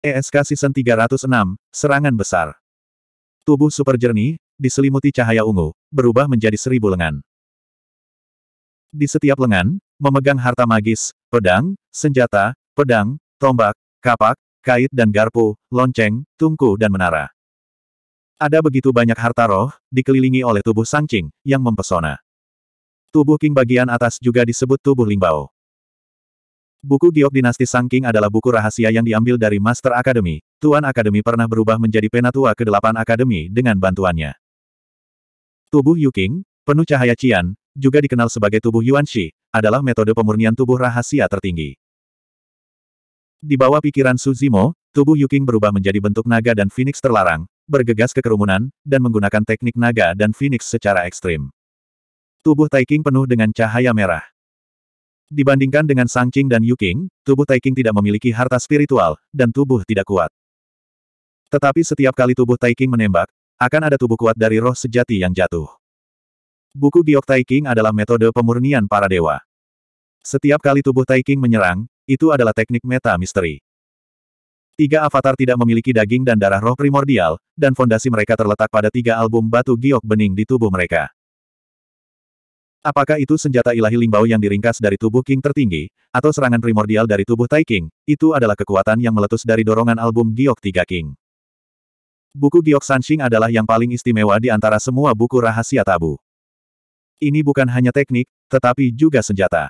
ESK Season 306, Serangan Besar. Tubuh super jernih, diselimuti cahaya ungu, berubah menjadi seribu lengan. Di setiap lengan, memegang harta magis, pedang, senjata, pedang, tombak, kapak, kait dan garpu, lonceng, tungku dan menara. Ada begitu banyak harta roh, dikelilingi oleh tubuh sangcing, yang mempesona. Tubuh king bagian atas juga disebut tubuh lingbao. Buku Giok Dinasti Sangking adalah buku rahasia yang diambil dari Master Academy. Tuan Akademi pernah berubah menjadi Penatua ke-8 Academy dengan bantuannya. Tubuh Yuking, penuh cahaya Qian, juga dikenal sebagai tubuh Yuan Shi, adalah metode pemurnian tubuh rahasia tertinggi. Di bawah pikiran Su Zimo, tubuh Yuking berubah menjadi bentuk naga dan Phoenix terlarang, bergegas ke kerumunan, dan menggunakan teknik naga dan Phoenix secara ekstrim. Tubuh Taiking penuh dengan cahaya merah. Dibandingkan dengan Sangking dan Yuking, tubuh Taiking tidak memiliki harta spiritual, dan tubuh tidak kuat. Tetapi setiap kali tubuh Taiking menembak, akan ada tubuh kuat dari roh sejati yang jatuh. Buku Giok Taiking adalah metode pemurnian para dewa. Setiap kali tubuh Taiking menyerang, itu adalah teknik meta misteri. Tiga avatar tidak memiliki daging dan darah roh primordial, dan fondasi mereka terletak pada tiga album batu giok bening di tubuh mereka. Apakah itu senjata ilahi limbau yang diringkas dari tubuh King tertinggi, atau serangan primordial dari tubuh Tai King, itu adalah kekuatan yang meletus dari dorongan album Giok Tiga King. Buku Giok Sanxing adalah yang paling istimewa di antara semua buku rahasia tabu. Ini bukan hanya teknik, tetapi juga senjata.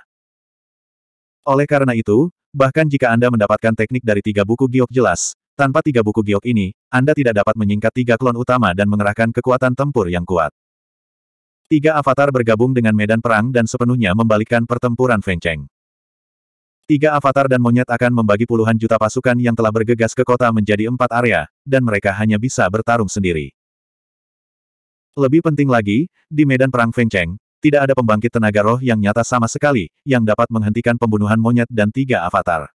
Oleh karena itu, bahkan jika Anda mendapatkan teknik dari tiga buku Giok jelas, tanpa tiga buku Giok ini, Anda tidak dapat menyingkat tiga klon utama dan mengerahkan kekuatan tempur yang kuat. Tiga avatar bergabung dengan medan perang dan sepenuhnya membalikkan pertempuran Feng Cheng. Tiga avatar dan monyet akan membagi puluhan juta pasukan yang telah bergegas ke kota menjadi empat area, dan mereka hanya bisa bertarung sendiri. Lebih penting lagi, di medan perang Feng Cheng, tidak ada pembangkit tenaga roh yang nyata sama sekali, yang dapat menghentikan pembunuhan monyet dan tiga avatar.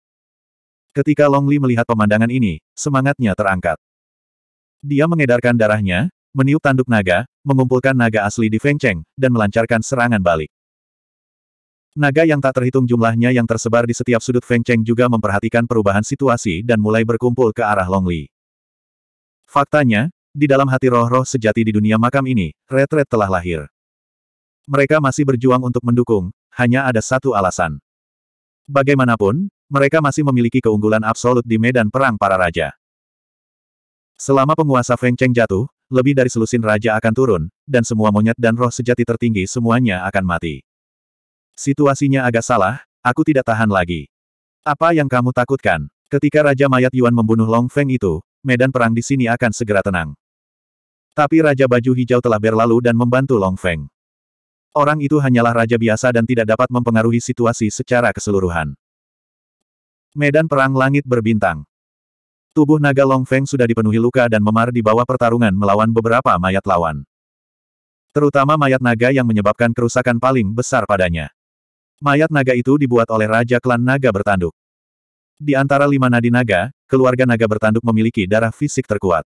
Ketika Long Li melihat pemandangan ini, semangatnya terangkat. Dia mengedarkan darahnya, meniup tanduk naga, mengumpulkan naga asli di Feng Cheng, dan melancarkan serangan balik. Naga yang tak terhitung jumlahnya yang tersebar di setiap sudut Feng Cheng juga memperhatikan perubahan situasi dan mulai berkumpul ke arah Long Li. Faktanya, di dalam hati roh-roh sejati di dunia makam ini, retret telah lahir. Mereka masih berjuang untuk mendukung, hanya ada satu alasan. Bagaimanapun, mereka masih memiliki keunggulan absolut di medan perang para raja. Selama penguasa Feng Cheng jatuh, lebih dari selusin raja akan turun, dan semua monyet dan roh sejati tertinggi semuanya akan mati. Situasinya agak salah, aku tidak tahan lagi. Apa yang kamu takutkan? Ketika Raja Mayat Yuan membunuh Long Feng itu, medan perang di sini akan segera tenang. Tapi Raja Baju Hijau telah berlalu dan membantu Long Feng. Orang itu hanyalah raja biasa dan tidak dapat mempengaruhi situasi secara keseluruhan. Medan perang langit berbintang. Tubuh naga Long Feng sudah dipenuhi luka dan memar di bawah pertarungan melawan beberapa mayat lawan. Terutama mayat naga yang menyebabkan kerusakan paling besar padanya. Mayat naga itu dibuat oleh Raja Klan Naga Bertanduk. Di antara lima nadi naga, keluarga naga bertanduk memiliki darah fisik terkuat.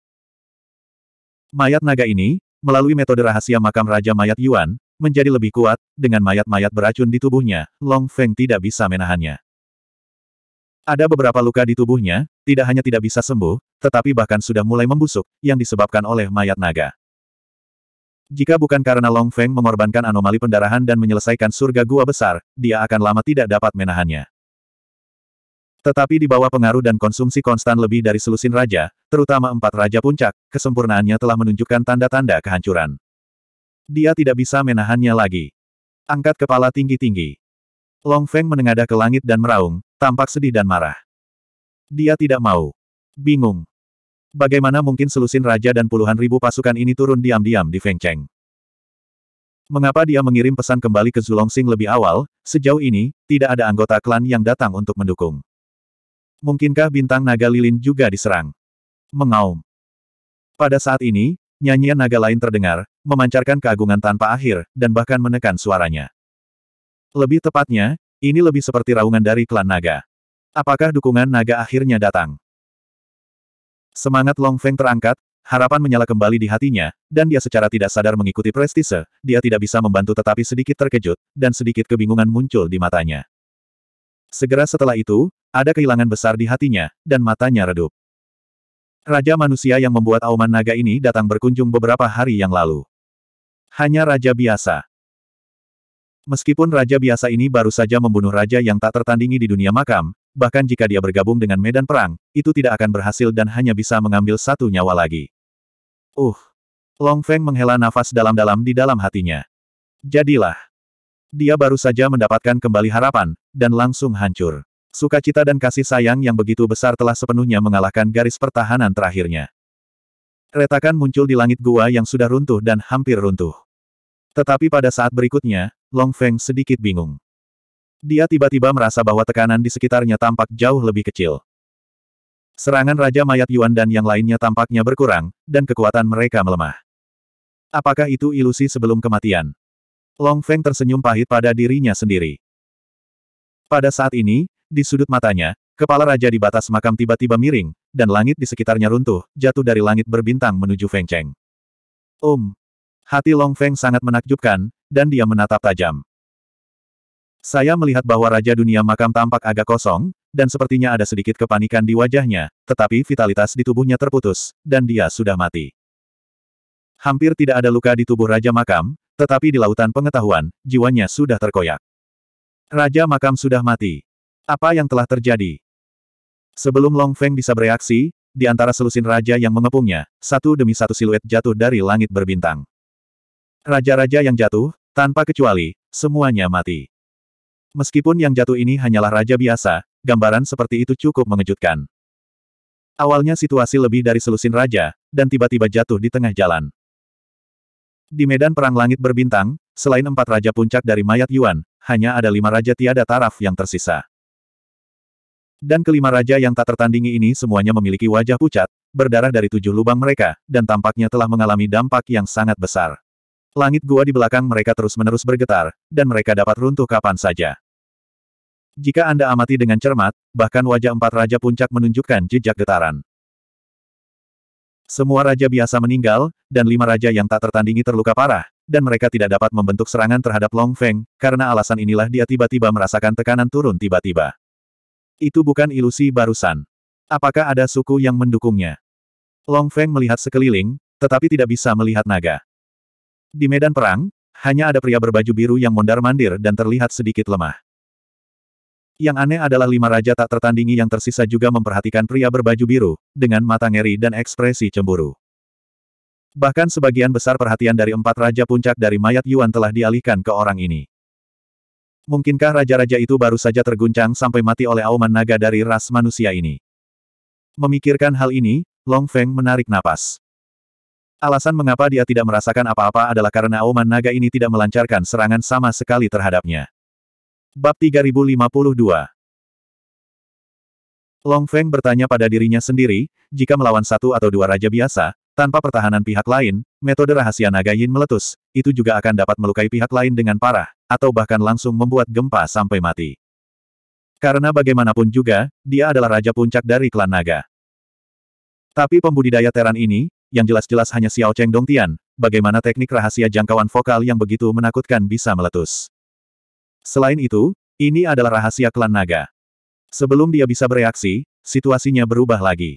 Mayat naga ini, melalui metode rahasia makam Raja Mayat Yuan, menjadi lebih kuat, dengan mayat-mayat beracun di tubuhnya, Long Feng tidak bisa menahannya. Ada beberapa luka di tubuhnya, tidak hanya tidak bisa sembuh, tetapi bahkan sudah mulai membusuk, yang disebabkan oleh mayat naga. Jika bukan karena Long Feng mengorbankan anomali pendarahan dan menyelesaikan surga gua besar, dia akan lama tidak dapat menahannya. Tetapi di bawah pengaruh dan konsumsi konstan lebih dari selusin raja, terutama empat raja puncak, kesempurnaannya telah menunjukkan tanda-tanda kehancuran. Dia tidak bisa menahannya lagi. Angkat kepala tinggi-tinggi. Long Feng menengadah ke langit dan meraung, Tampak sedih dan marah. Dia tidak mau. Bingung. Bagaimana mungkin selusin raja dan puluhan ribu pasukan ini turun diam-diam di Feng Cheng? Mengapa dia mengirim pesan kembali ke Zulongxing lebih awal, sejauh ini, tidak ada anggota klan yang datang untuk mendukung. Mungkinkah bintang naga lilin juga diserang? Mengaum. Pada saat ini, nyanyian naga lain terdengar, memancarkan keagungan tanpa akhir, dan bahkan menekan suaranya. Lebih tepatnya, ini lebih seperti raungan dari klan naga. Apakah dukungan naga akhirnya datang? Semangat Long Feng terangkat, harapan menyala kembali di hatinya, dan dia secara tidak sadar mengikuti prestise, dia tidak bisa membantu tetapi sedikit terkejut, dan sedikit kebingungan muncul di matanya. Segera setelah itu, ada kehilangan besar di hatinya, dan matanya redup. Raja manusia yang membuat auman naga ini datang berkunjung beberapa hari yang lalu. Hanya raja biasa. Meskipun raja biasa ini baru saja membunuh raja yang tak tertandingi di dunia makam, bahkan jika dia bergabung dengan medan perang, itu tidak akan berhasil dan hanya bisa mengambil satu nyawa lagi. Uh! Long Feng menghela nafas dalam-dalam di dalam hatinya. Jadilah! Dia baru saja mendapatkan kembali harapan, dan langsung hancur. Sukacita dan kasih sayang yang begitu besar telah sepenuhnya mengalahkan garis pertahanan terakhirnya. Retakan muncul di langit gua yang sudah runtuh dan hampir runtuh. Tetapi pada saat berikutnya, Long Feng sedikit bingung. Dia tiba-tiba merasa bahwa tekanan di sekitarnya tampak jauh lebih kecil. Serangan Raja Mayat Yuan dan yang lainnya tampaknya berkurang, dan kekuatan mereka melemah. Apakah itu ilusi sebelum kematian? Long Feng tersenyum pahit pada dirinya sendiri. Pada saat ini, di sudut matanya, Kepala raja di batas makam tiba-tiba miring, dan langit di sekitarnya runtuh, jatuh dari langit berbintang menuju Feng Cheng. Om! Um. Hati Long Feng sangat menakjubkan, dan dia menatap tajam. Saya melihat bahwa Raja Dunia Makam tampak agak kosong, dan sepertinya ada sedikit kepanikan di wajahnya, tetapi vitalitas di tubuhnya terputus, dan dia sudah mati. Hampir tidak ada luka di tubuh Raja Makam, tetapi di lautan pengetahuan, jiwanya sudah terkoyak. Raja Makam sudah mati. Apa yang telah terjadi? Sebelum Long Feng bisa bereaksi, di antara selusin raja yang mengepungnya, satu demi satu siluet jatuh dari langit berbintang. Raja-raja yang jatuh, tanpa kecuali, semuanya mati. Meskipun yang jatuh ini hanyalah raja biasa, gambaran seperti itu cukup mengejutkan. Awalnya situasi lebih dari selusin raja, dan tiba-tiba jatuh di tengah jalan. Di medan perang langit berbintang, selain empat raja puncak dari mayat Yuan, hanya ada lima raja tiada taraf yang tersisa. Dan kelima raja yang tak tertandingi ini semuanya memiliki wajah pucat, berdarah dari tujuh lubang mereka, dan tampaknya telah mengalami dampak yang sangat besar. Langit gua di belakang mereka terus-menerus bergetar, dan mereka dapat runtuh kapan saja. Jika Anda amati dengan cermat, bahkan wajah empat raja puncak menunjukkan jejak getaran. Semua raja biasa meninggal, dan lima raja yang tak tertandingi terluka parah, dan mereka tidak dapat membentuk serangan terhadap Long Feng, karena alasan inilah dia tiba-tiba merasakan tekanan turun tiba-tiba. Itu bukan ilusi barusan. Apakah ada suku yang mendukungnya? Long Feng melihat sekeliling, tetapi tidak bisa melihat naga. Di medan perang, hanya ada pria berbaju biru yang mondar-mandir dan terlihat sedikit lemah. Yang aneh adalah lima raja tak tertandingi yang tersisa juga memperhatikan pria berbaju biru, dengan mata ngeri dan ekspresi cemburu. Bahkan sebagian besar perhatian dari empat raja puncak dari mayat Yuan telah dialihkan ke orang ini. Mungkinkah raja-raja itu baru saja terguncang sampai mati oleh auman naga dari ras manusia ini? Memikirkan hal ini, Long Feng menarik napas. Alasan mengapa dia tidak merasakan apa-apa adalah karena Oman Naga ini tidak melancarkan serangan sama sekali terhadapnya. Bab 3052 Long Feng bertanya pada dirinya sendiri, jika melawan satu atau dua raja biasa, tanpa pertahanan pihak lain, metode rahasia Naga Yin meletus, itu juga akan dapat melukai pihak lain dengan parah, atau bahkan langsung membuat gempa sampai mati. Karena bagaimanapun juga, dia adalah raja puncak dari klan naga. Tapi pembudidaya Teran ini, yang jelas-jelas hanya Xiao Cheng Dong Tian. bagaimana teknik rahasia jangkauan vokal yang begitu menakutkan bisa meletus. Selain itu, ini adalah rahasia klan naga. Sebelum dia bisa bereaksi, situasinya berubah lagi.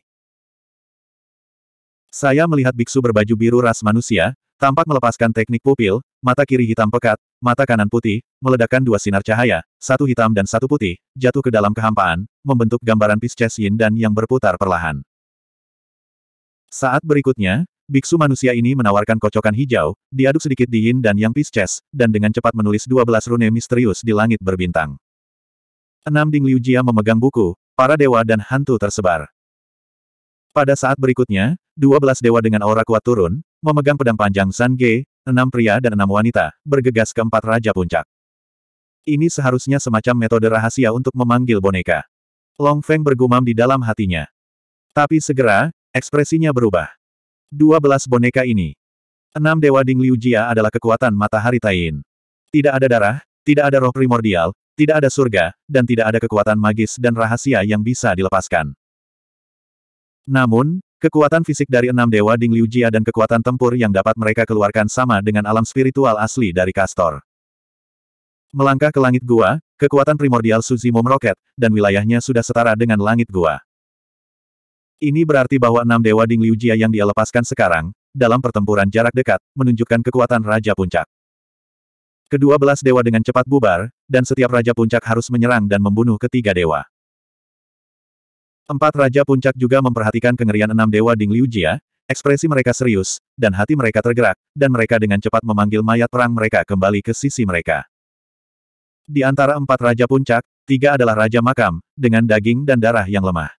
Saya melihat biksu berbaju biru ras manusia, tampak melepaskan teknik pupil, mata kiri hitam pekat, mata kanan putih, meledakkan dua sinar cahaya, satu hitam dan satu putih, jatuh ke dalam kehampaan, membentuk gambaran Pisces Yin dan yang berputar perlahan. Saat berikutnya, biksu manusia ini menawarkan kocokan hijau, diaduk sedikit di yin dan yang pisces, dan dengan cepat menulis 12 rune misterius di langit berbintang. Enam Ding Liu Jia memegang buku, para dewa dan hantu tersebar. Pada saat berikutnya, 12 dewa dengan aura kuat turun, memegang pedang panjang San Ge, enam pria dan enam wanita, bergegas ke empat raja puncak. Ini seharusnya semacam metode rahasia untuk memanggil boneka. Long Feng bergumam di dalam hatinya. Tapi segera, Ekspresinya berubah. 12 boneka ini. Enam Dewa Ding Liu Jia adalah kekuatan matahari Tain. Tidak ada darah, tidak ada roh primordial, tidak ada surga, dan tidak ada kekuatan magis dan rahasia yang bisa dilepaskan. Namun, kekuatan fisik dari enam Dewa Ding Liu Jia dan kekuatan tempur yang dapat mereka keluarkan sama dengan alam spiritual asli dari Kastor. Melangkah ke langit gua, kekuatan primordial Suzimo meroket, dan wilayahnya sudah setara dengan langit gua. Ini berarti bahwa enam dewa Ding Liu Jia yang dia lepaskan sekarang, dalam pertempuran jarak dekat, menunjukkan kekuatan Raja Puncak. Kedua belas dewa dengan cepat bubar, dan setiap Raja Puncak harus menyerang dan membunuh ketiga dewa. Empat Raja Puncak juga memperhatikan kengerian enam dewa Ding Liu Jia, ekspresi mereka serius, dan hati mereka tergerak, dan mereka dengan cepat memanggil mayat perang mereka kembali ke sisi mereka. Di antara empat Raja Puncak, tiga adalah Raja Makam, dengan daging dan darah yang lemah.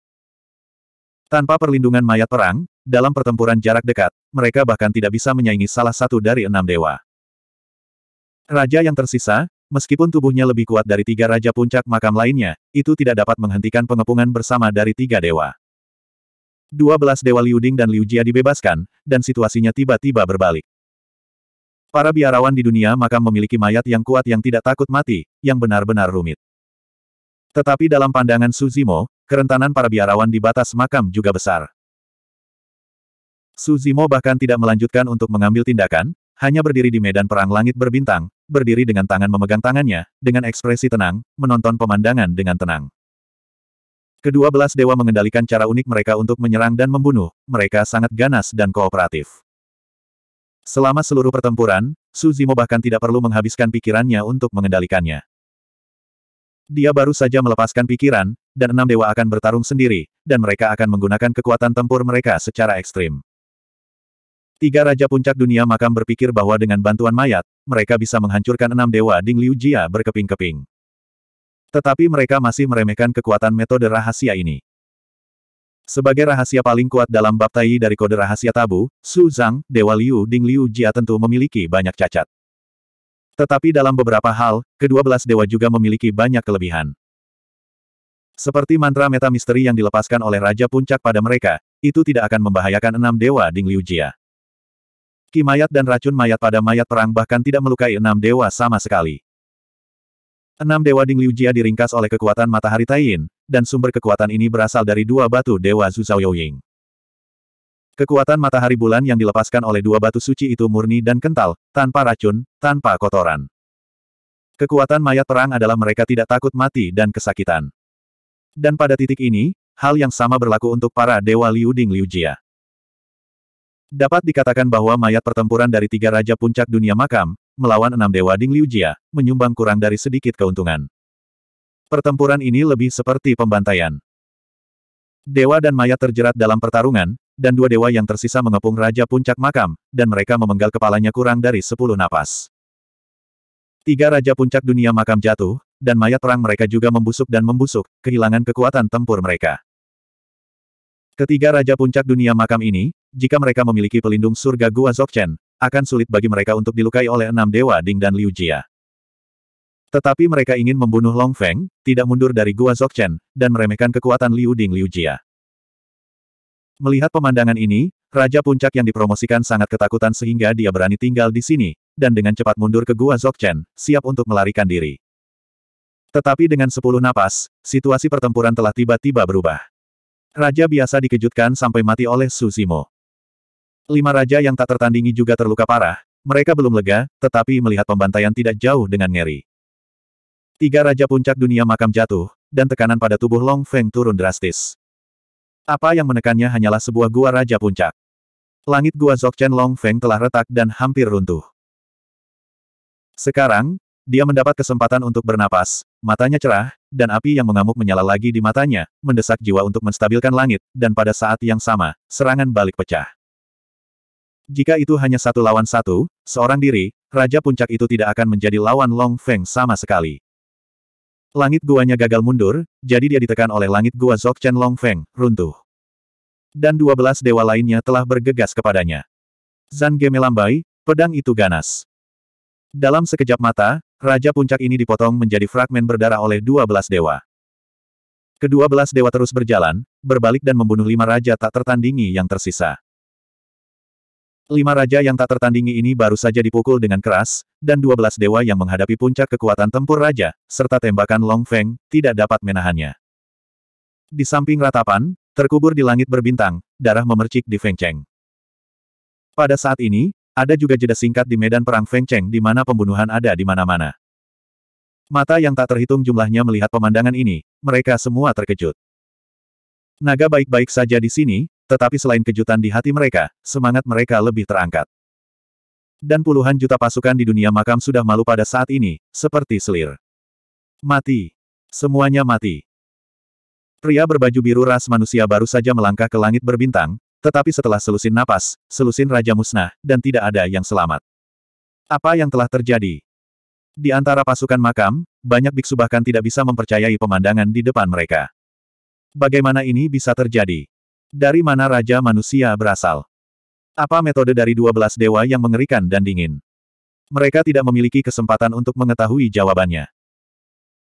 Tanpa perlindungan mayat perang, dalam pertempuran jarak dekat, mereka bahkan tidak bisa menyaingi salah satu dari enam dewa. Raja yang tersisa, meskipun tubuhnya lebih kuat dari tiga raja puncak makam lainnya, itu tidak dapat menghentikan pengepungan bersama dari tiga dewa. Dua belas dewa Liu Ding dan Liu Jia dibebaskan, dan situasinya tiba-tiba berbalik. Para biarawan di dunia makam memiliki mayat yang kuat yang tidak takut mati, yang benar-benar rumit. Tetapi dalam pandangan Suzimo, kerentanan para biarawan di batas makam juga besar. Suzimo bahkan tidak melanjutkan untuk mengambil tindakan, hanya berdiri di medan perang langit berbintang, berdiri dengan tangan memegang tangannya, dengan ekspresi tenang, menonton pemandangan dengan tenang. Kedua belas dewa mengendalikan cara unik mereka untuk menyerang dan membunuh, mereka sangat ganas dan kooperatif. Selama seluruh pertempuran, Suzimo bahkan tidak perlu menghabiskan pikirannya untuk mengendalikannya. Dia baru saja melepaskan pikiran, dan enam dewa akan bertarung sendiri, dan mereka akan menggunakan kekuatan tempur mereka secara ekstrim. Tiga Raja Puncak Dunia Makam berpikir bahwa dengan bantuan mayat, mereka bisa menghancurkan enam dewa Ding Liu Jia berkeping-keping. Tetapi mereka masih meremehkan kekuatan metode rahasia ini. Sebagai rahasia paling kuat dalam bab dari kode rahasia tabu, Su Zhang, Dewa Liu Ding Liu Jia tentu memiliki banyak cacat. Tetapi dalam beberapa hal, kedua belas dewa juga memiliki banyak kelebihan. Seperti mantra meta misteri yang dilepaskan oleh Raja Puncak pada mereka, itu tidak akan membahayakan enam dewa Ding Ki mayat dan racun mayat pada mayat perang bahkan tidak melukai enam dewa sama sekali. Enam dewa Ding Jia diringkas oleh kekuatan matahari Taiyin, dan sumber kekuatan ini berasal dari dua batu dewa Zhu Ying. Kekuatan matahari bulan yang dilepaskan oleh dua batu suci itu murni dan kental, tanpa racun, tanpa kotoran. Kekuatan mayat perang adalah mereka tidak takut mati dan kesakitan. Dan pada titik ini, hal yang sama berlaku untuk para Dewa Liu Ding Liu Jia. Dapat dikatakan bahwa mayat pertempuran dari tiga raja puncak dunia makam, melawan enam Dewa Ding Liu Jia, menyumbang kurang dari sedikit keuntungan. Pertempuran ini lebih seperti pembantaian. Dewa dan mayat terjerat dalam pertarungan, dan dua dewa yang tersisa mengepung Raja Puncak Makam, dan mereka memenggal kepalanya kurang dari sepuluh napas. Tiga Raja Puncak Dunia Makam jatuh, dan mayat perang mereka juga membusuk dan membusuk, kehilangan kekuatan tempur mereka. Ketiga Raja Puncak Dunia Makam ini, jika mereka memiliki pelindung surga Gua Zokchen, akan sulit bagi mereka untuk dilukai oleh enam Dewa Ding dan Liu Jia. Tetapi mereka ingin membunuh Long Feng, tidak mundur dari Gua Zokchen, dan meremehkan kekuatan Liu Ding Liu Jia. Melihat pemandangan ini, Raja Puncak yang dipromosikan sangat ketakutan sehingga dia berani tinggal di sini, dan dengan cepat mundur ke Gua Zokchen, siap untuk melarikan diri. Tetapi dengan sepuluh napas, situasi pertempuran telah tiba-tiba berubah. Raja biasa dikejutkan sampai mati oleh Susimo. Lima raja yang tak tertandingi juga terluka parah, mereka belum lega, tetapi melihat pembantaian tidak jauh dengan ngeri. Tiga raja puncak dunia makam jatuh, dan tekanan pada tubuh Long Feng turun drastis. Apa yang menekannya hanyalah sebuah gua Raja Puncak. Langit gua Zokchen Long Feng telah retak dan hampir runtuh. Sekarang, dia mendapat kesempatan untuk bernapas, matanya cerah, dan api yang mengamuk menyala lagi di matanya, mendesak jiwa untuk menstabilkan langit, dan pada saat yang sama, serangan balik pecah. Jika itu hanya satu lawan satu, seorang diri, Raja Puncak itu tidak akan menjadi lawan Long Feng sama sekali. Langit guanya gagal mundur, jadi dia ditekan oleh langit gua Zok Chen Long Feng, runtuh. Dan dua belas dewa lainnya telah bergegas kepadanya. Zan Ge melambai, pedang itu ganas. Dalam sekejap mata, Raja Puncak ini dipotong menjadi fragmen berdarah oleh dua belas dewa. Kedua belas dewa terus berjalan, berbalik dan membunuh lima raja tak tertandingi yang tersisa. Lima raja yang tak tertandingi ini baru saja dipukul dengan keras, dan dua belas dewa yang menghadapi puncak kekuatan tempur raja, serta tembakan Long Feng, tidak dapat menahannya. Di samping ratapan, terkubur di langit berbintang, darah memercik di Feng Cheng. Pada saat ini, ada juga jeda singkat di medan perang Feng Cheng di mana pembunuhan ada di mana-mana. Mata yang tak terhitung jumlahnya melihat pemandangan ini, mereka semua terkejut. Naga baik-baik saja di sini, tetapi selain kejutan di hati mereka, semangat mereka lebih terangkat. Dan puluhan juta pasukan di dunia makam sudah malu pada saat ini, seperti selir. Mati. Semuanya mati. Pria berbaju biru ras manusia baru saja melangkah ke langit berbintang, tetapi setelah selusin napas, selusin Raja Musnah, dan tidak ada yang selamat. Apa yang telah terjadi? Di antara pasukan makam, banyak biksu bahkan tidak bisa mempercayai pemandangan di depan mereka. Bagaimana ini bisa terjadi? Dari mana Raja Manusia berasal? Apa metode dari 12 dewa yang mengerikan dan dingin? Mereka tidak memiliki kesempatan untuk mengetahui jawabannya.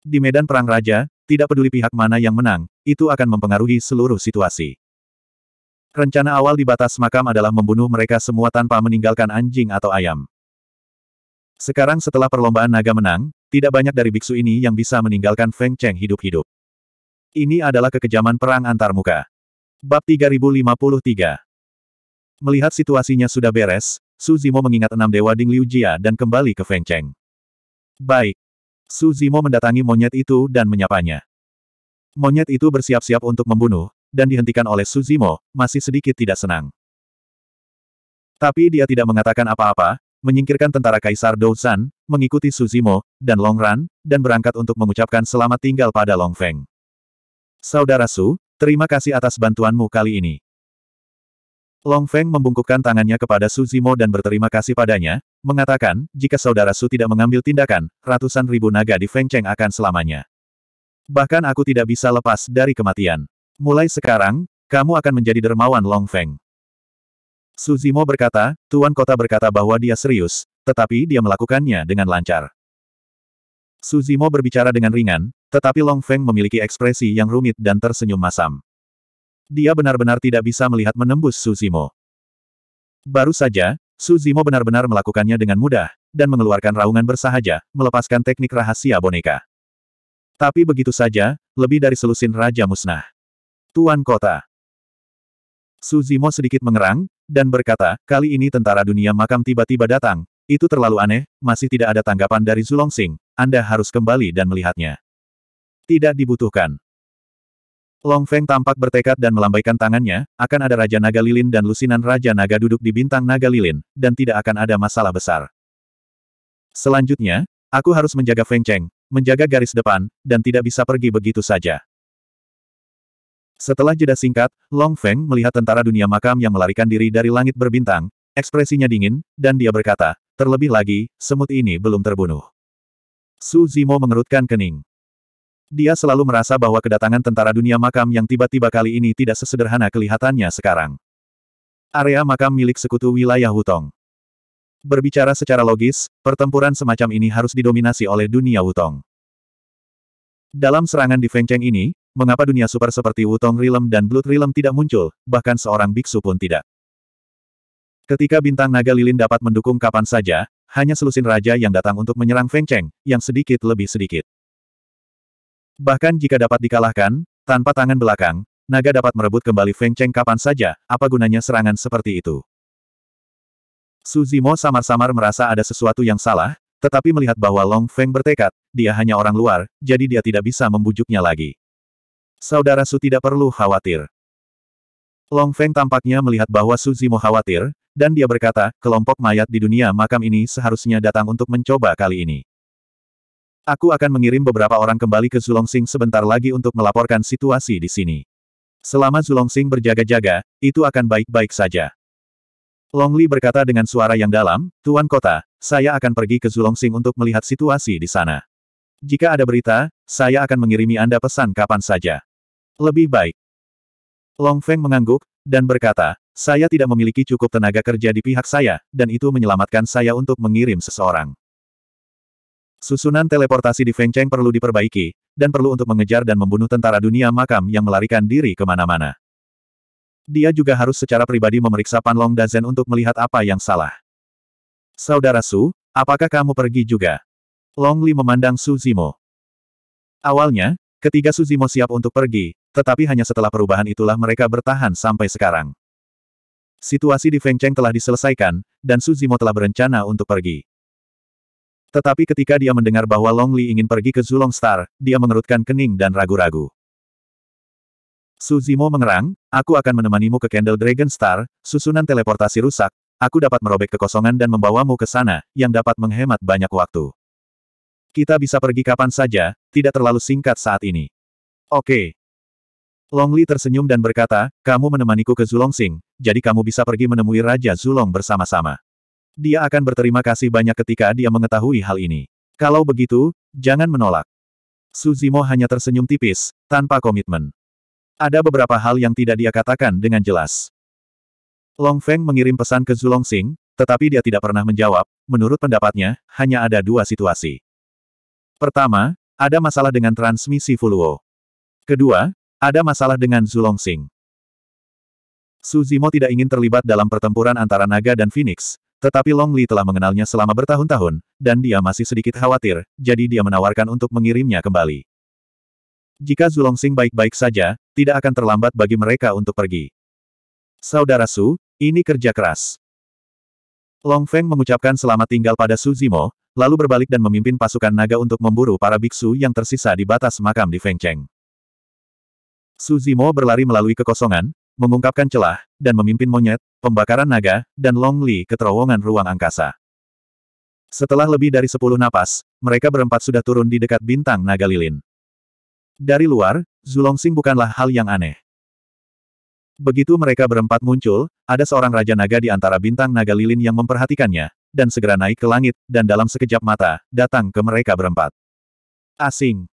Di medan perang raja, tidak peduli pihak mana yang menang, itu akan mempengaruhi seluruh situasi. Rencana awal di batas makam adalah membunuh mereka semua tanpa meninggalkan anjing atau ayam. Sekarang setelah perlombaan naga menang, tidak banyak dari biksu ini yang bisa meninggalkan Feng Cheng hidup-hidup. Ini adalah kekejaman perang antarmuka. Bab 3053 Melihat situasinya sudah beres, Su Zimo mengingat enam dewa Ding Liu Jia dan kembali ke Feng Cheng. Baik. Su Zimo mendatangi monyet itu dan menyapanya. Monyet itu bersiap-siap untuk membunuh, dan dihentikan oleh Su Zimo, masih sedikit tidak senang. Tapi dia tidak mengatakan apa-apa, menyingkirkan tentara Kaisar Dou San mengikuti Su Zimo, dan Long Ran, dan berangkat untuk mengucapkan selamat tinggal pada Long Feng. Saudara Su, Terima kasih atas bantuanmu kali ini. Long Feng membungkukkan tangannya kepada Su Zimo dan berterima kasih padanya, mengatakan, jika saudara Su tidak mengambil tindakan, ratusan ribu naga di Feng Cheng akan selamanya. Bahkan aku tidak bisa lepas dari kematian. Mulai sekarang, kamu akan menjadi dermawan Long Feng. Su Zimo berkata, Tuan Kota berkata bahwa dia serius, tetapi dia melakukannya dengan lancar. Suzimo berbicara dengan ringan, tetapi Long Feng memiliki ekspresi yang rumit dan tersenyum masam. Dia benar-benar tidak bisa melihat menembus Suzimo. Baru saja, Suzimo benar-benar melakukannya dengan mudah, dan mengeluarkan raungan bersahaja, melepaskan teknik rahasia boneka. Tapi begitu saja, lebih dari selusin Raja Musnah. Tuan Kota. Suzimo sedikit mengerang, dan berkata, kali ini tentara dunia makam tiba-tiba datang, itu terlalu aneh, masih tidak ada tanggapan dari Zulong Sing, anda harus kembali dan melihatnya. Tidak dibutuhkan. Long Feng tampak bertekad dan melambaikan tangannya, akan ada Raja Naga Lilin dan lusinan Raja Naga duduk di bintang Naga Lilin, dan tidak akan ada masalah besar. Selanjutnya, aku harus menjaga Feng Cheng, menjaga garis depan, dan tidak bisa pergi begitu saja. Setelah jeda singkat, Long Feng melihat tentara dunia makam yang melarikan diri dari langit berbintang, ekspresinya dingin, dan dia berkata, terlebih lagi, semut ini belum terbunuh. Su Zimo mengerutkan kening. Dia selalu merasa bahwa kedatangan tentara dunia makam yang tiba-tiba kali ini tidak sesederhana kelihatannya sekarang. Area makam milik sekutu wilayah Wutong. Berbicara secara logis, pertempuran semacam ini harus didominasi oleh dunia Wutong. Dalam serangan di Feng Cheng ini, mengapa dunia super seperti Wutong Realm dan Blood Realm tidak muncul, bahkan seorang biksu pun tidak. Ketika bintang naga lilin dapat mendukung kapan saja, hanya selusin raja yang datang untuk menyerang Feng Cheng, yang sedikit lebih sedikit. Bahkan jika dapat dikalahkan, tanpa tangan belakang, naga dapat merebut kembali Feng Cheng kapan saja, apa gunanya serangan seperti itu. Su Zimo samar-samar merasa ada sesuatu yang salah, tetapi melihat bahwa Long Feng bertekad, dia hanya orang luar, jadi dia tidak bisa membujuknya lagi. Saudara Su tidak perlu khawatir. Long Feng tampaknya melihat bahwa Zimo khawatir, dan dia berkata, kelompok mayat di dunia makam ini seharusnya datang untuk mencoba kali ini. Aku akan mengirim beberapa orang kembali ke Zulongxing sebentar lagi untuk melaporkan situasi di sini. Selama Zulongxing berjaga-jaga, itu akan baik-baik saja. Long Li berkata dengan suara yang dalam, Tuan Kota, saya akan pergi ke Zulongxing untuk melihat situasi di sana. Jika ada berita, saya akan mengirimi Anda pesan kapan saja. Lebih baik, Long Feng mengangguk, dan berkata, saya tidak memiliki cukup tenaga kerja di pihak saya, dan itu menyelamatkan saya untuk mengirim seseorang. Susunan teleportasi di Feng Cheng perlu diperbaiki, dan perlu untuk mengejar dan membunuh tentara dunia makam yang melarikan diri kemana-mana. Dia juga harus secara pribadi memeriksa Panlong Dazen untuk melihat apa yang salah. Saudara Su, apakah kamu pergi juga? Long Li memandang Su Zimo. Awalnya, Ketiga Suzimo siap untuk pergi, tetapi hanya setelah perubahan itulah mereka bertahan sampai sekarang. Situasi di Feng Cheng telah diselesaikan, dan Suzimo telah berencana untuk pergi. Tetapi ketika dia mendengar bahwa Long Li ingin pergi ke Zulong Star, dia mengerutkan kening dan ragu-ragu. Suzimo mengerang, aku akan menemanimu ke Candle Dragon Star, susunan teleportasi rusak, aku dapat merobek kekosongan dan membawamu ke sana, yang dapat menghemat banyak waktu. Kita bisa pergi kapan saja, tidak terlalu singkat saat ini. Oke. Okay. Li tersenyum dan berkata, kamu menemaniku ke Zulongsing, jadi kamu bisa pergi menemui Raja Zulong bersama-sama. Dia akan berterima kasih banyak ketika dia mengetahui hal ini. Kalau begitu, jangan menolak. Suzimo hanya tersenyum tipis, tanpa komitmen. Ada beberapa hal yang tidak dia katakan dengan jelas. Long Feng mengirim pesan ke Zulong Sing, tetapi dia tidak pernah menjawab, menurut pendapatnya, hanya ada dua situasi. Pertama, ada masalah dengan transmisi Fuluo. Kedua, ada masalah dengan Zulongxing. Suzimo tidak ingin terlibat dalam pertempuran antara naga dan Phoenix, tetapi Long Li telah mengenalnya selama bertahun-tahun, dan dia masih sedikit khawatir, jadi dia menawarkan untuk mengirimnya kembali. Jika Zulongxing baik-baik saja, tidak akan terlambat bagi mereka untuk pergi. Saudara Su, ini kerja keras. Long Feng mengucapkan selamat tinggal pada Suzimo, lalu berbalik dan memimpin pasukan naga untuk memburu para biksu yang tersisa di batas makam di Fengcheng. Su Zimo berlari melalui kekosongan, mengungkapkan celah, dan memimpin monyet, pembakaran naga, dan Long Li ke terowongan ruang angkasa. Setelah lebih dari sepuluh napas, mereka berempat sudah turun di dekat bintang naga lilin. Dari luar, Zulongxing bukanlah hal yang aneh. Begitu mereka berempat muncul, ada seorang Raja Naga di antara bintang naga lilin yang memperhatikannya, dan segera naik ke langit, dan dalam sekejap mata, datang ke mereka berempat. Asing.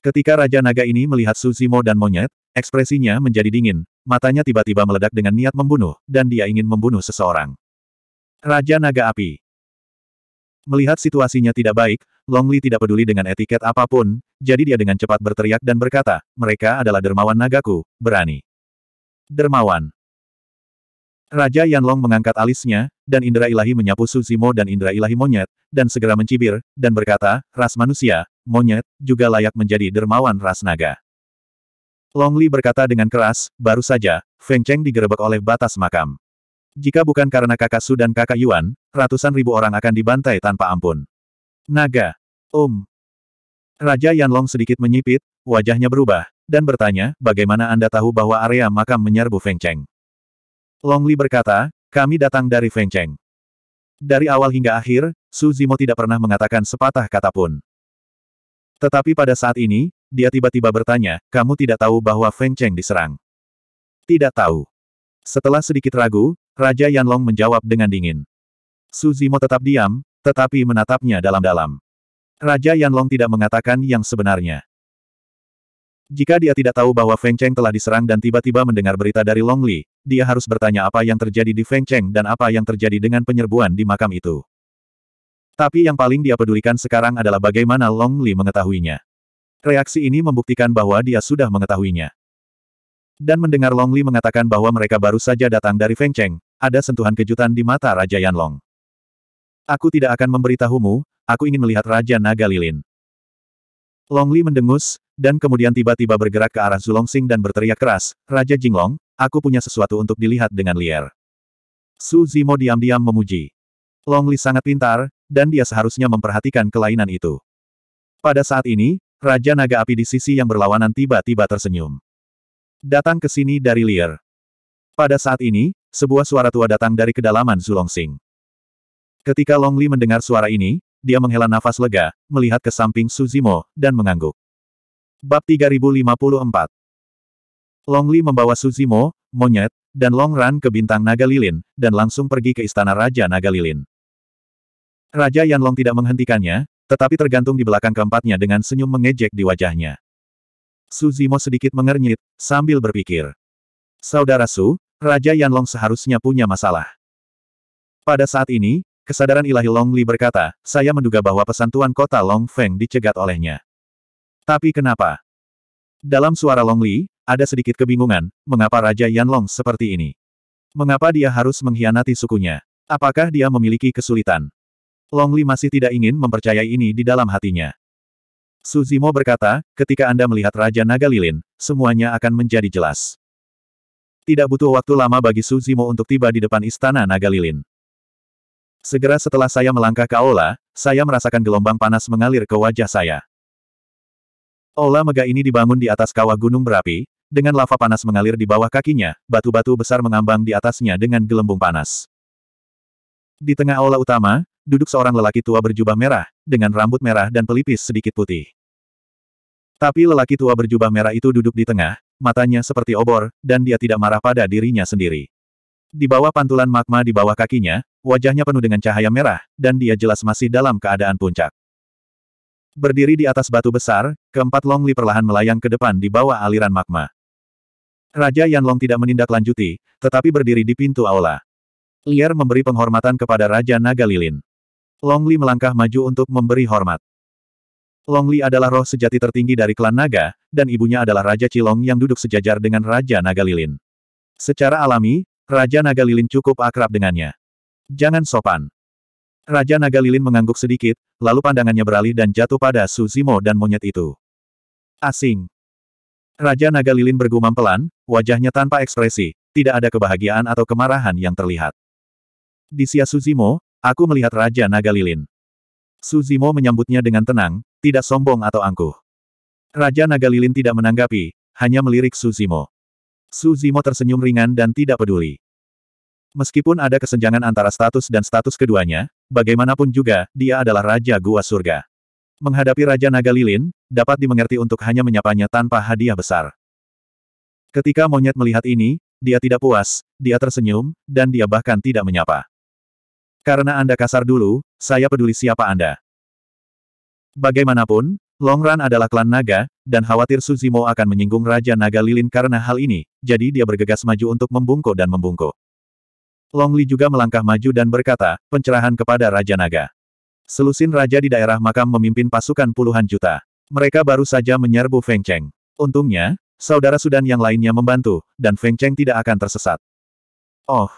Ketika Raja Naga ini melihat Suzimo dan monyet, ekspresinya menjadi dingin, matanya tiba-tiba meledak dengan niat membunuh, dan dia ingin membunuh seseorang. Raja Naga Api. Melihat situasinya tidak baik, Longli tidak peduli dengan etiket apapun, jadi dia dengan cepat berteriak dan berkata, mereka adalah dermawan nagaku, berani. Dermawan. Raja Yanlong mengangkat alisnya, dan indera ilahi menyapu Suzimo dan indera ilahi monyet, dan segera mencibir, dan berkata, ras manusia, monyet, juga layak menjadi dermawan ras naga. Long Li berkata dengan keras, baru saja, Feng Cheng digerebek oleh batas makam. Jika bukan karena kakak Su dan kakak Yuan, ratusan ribu orang akan dibantai tanpa ampun. Naga. Om. Um. Raja Yanlong sedikit menyipit, wajahnya berubah, dan bertanya, bagaimana Anda tahu bahwa area makam menyerbu Feng Cheng? Longli berkata, kami datang dari Fengcheng. Dari awal hingga akhir, Su Zimo tidak pernah mengatakan sepatah kata pun. Tetapi pada saat ini, dia tiba-tiba bertanya, kamu tidak tahu bahwa Fengcheng diserang? Tidak tahu. Setelah sedikit ragu, Raja Yanlong menjawab dengan dingin. Su Zimo tetap diam, tetapi menatapnya dalam-dalam. Raja Yanlong tidak mengatakan yang sebenarnya. Jika dia tidak tahu bahwa Feng Cheng telah diserang dan tiba-tiba mendengar berita dari Long Li, dia harus bertanya apa yang terjadi di Feng Cheng dan apa yang terjadi dengan penyerbuan di makam itu. Tapi yang paling dia pedulikan sekarang adalah bagaimana Long Li mengetahuinya. Reaksi ini membuktikan bahwa dia sudah mengetahuinya. Dan mendengar Long Li mengatakan bahwa mereka baru saja datang dari Feng Cheng, ada sentuhan kejutan di mata Raja Yan Long. Aku tidak akan memberitahumu, aku ingin melihat Raja Naga Lilin. Long Li mendengus, dan kemudian tiba-tiba bergerak ke arah Zulongxing dan berteriak keras, Raja Jinglong, aku punya sesuatu untuk dilihat dengan liar. Su Zimo diam-diam memuji. Longli sangat pintar, dan dia seharusnya memperhatikan kelainan itu. Pada saat ini, Raja Naga Api di sisi yang berlawanan tiba-tiba tersenyum. Datang ke sini dari liar. Pada saat ini, sebuah suara tua datang dari kedalaman Zulongxing. Ketika Longli mendengar suara ini, dia menghela nafas lega, melihat ke samping Suzimo, dan mengangguk. Bab 3054 Long Li membawa Suzimo, monyet, dan Long Ran ke bintang Naga Lilin, dan langsung pergi ke istana Raja Naga Lilin. Raja Yan Long tidak menghentikannya, tetapi tergantung di belakang keempatnya dengan senyum mengejek di wajahnya. Suzimo sedikit mengernyit, sambil berpikir. Saudara Su, Raja Yan Long seharusnya punya masalah. Pada saat ini, kesadaran ilahi Long Li berkata, saya menduga bahwa pesantuan Kota Long Feng dicegat olehnya. Tapi kenapa? Dalam suara Long Li, ada sedikit kebingungan, mengapa Raja Yanlong seperti ini? Mengapa dia harus mengkhianati sukunya? Apakah dia memiliki kesulitan? Long Li masih tidak ingin mempercayai ini di dalam hatinya. Suzimo berkata, ketika Anda melihat Raja Naga Lilin, semuanya akan menjadi jelas. Tidak butuh waktu lama bagi Suzimo untuk tiba di depan istana Naga Lilin. Segera setelah saya melangkah ke aula, saya merasakan gelombang panas mengalir ke wajah saya. Aula mega ini dibangun di atas kawah gunung berapi, dengan lava panas mengalir di bawah kakinya, batu-batu besar mengambang di atasnya dengan gelembung panas. Di tengah aula utama, duduk seorang lelaki tua berjubah merah, dengan rambut merah dan pelipis sedikit putih. Tapi lelaki tua berjubah merah itu duduk di tengah, matanya seperti obor, dan dia tidak marah pada dirinya sendiri. Di bawah pantulan magma di bawah kakinya, wajahnya penuh dengan cahaya merah, dan dia jelas masih dalam keadaan puncak. Berdiri di atas batu besar, keempat Longli perlahan melayang ke depan di bawah aliran magma. Raja Yanlong tidak menindaklanjuti, tetapi berdiri di pintu aula. Lier memberi penghormatan kepada Raja Naga Lilin. Longli melangkah maju untuk memberi hormat. Longli adalah roh sejati tertinggi dari klan Naga, dan ibunya adalah Raja Cilong yang duduk sejajar dengan Raja Naga Lilin. Secara alami, Raja Naga Lilin cukup akrab dengannya. Jangan sopan. Raja Naga Lilin mengangguk sedikit, lalu pandangannya beralih dan jatuh pada Suzimo dan monyet itu. Asing. Raja Naga Lilin bergumam pelan, wajahnya tanpa ekspresi, tidak ada kebahagiaan atau kemarahan yang terlihat. Di Sia Suzimo, aku melihat Raja Naga Lilin. Suzimo menyambutnya dengan tenang, tidak sombong atau angkuh. Raja Naga Lilin tidak menanggapi, hanya melirik Suzimo. Suzimo tersenyum ringan dan tidak peduli. Meskipun ada kesenjangan antara status dan status keduanya, bagaimanapun juga, dia adalah Raja Gua Surga. Menghadapi Raja Naga Lilin, dapat dimengerti untuk hanya menyapanya tanpa hadiah besar. Ketika monyet melihat ini, dia tidak puas, dia tersenyum, dan dia bahkan tidak menyapa. Karena Anda kasar dulu, saya peduli siapa Anda. Bagaimanapun, Longran adalah klan naga, dan khawatir Suzimo akan menyinggung Raja Naga Lilin karena hal ini, jadi dia bergegas maju untuk membungkuk dan membungkuk. Long Li juga melangkah maju dan berkata, pencerahan kepada Raja Naga. Selusin Raja di daerah makam memimpin pasukan puluhan juta. Mereka baru saja menyerbu Feng Cheng. Untungnya, saudara Sudan yang lainnya membantu, dan Feng Cheng tidak akan tersesat. Oh.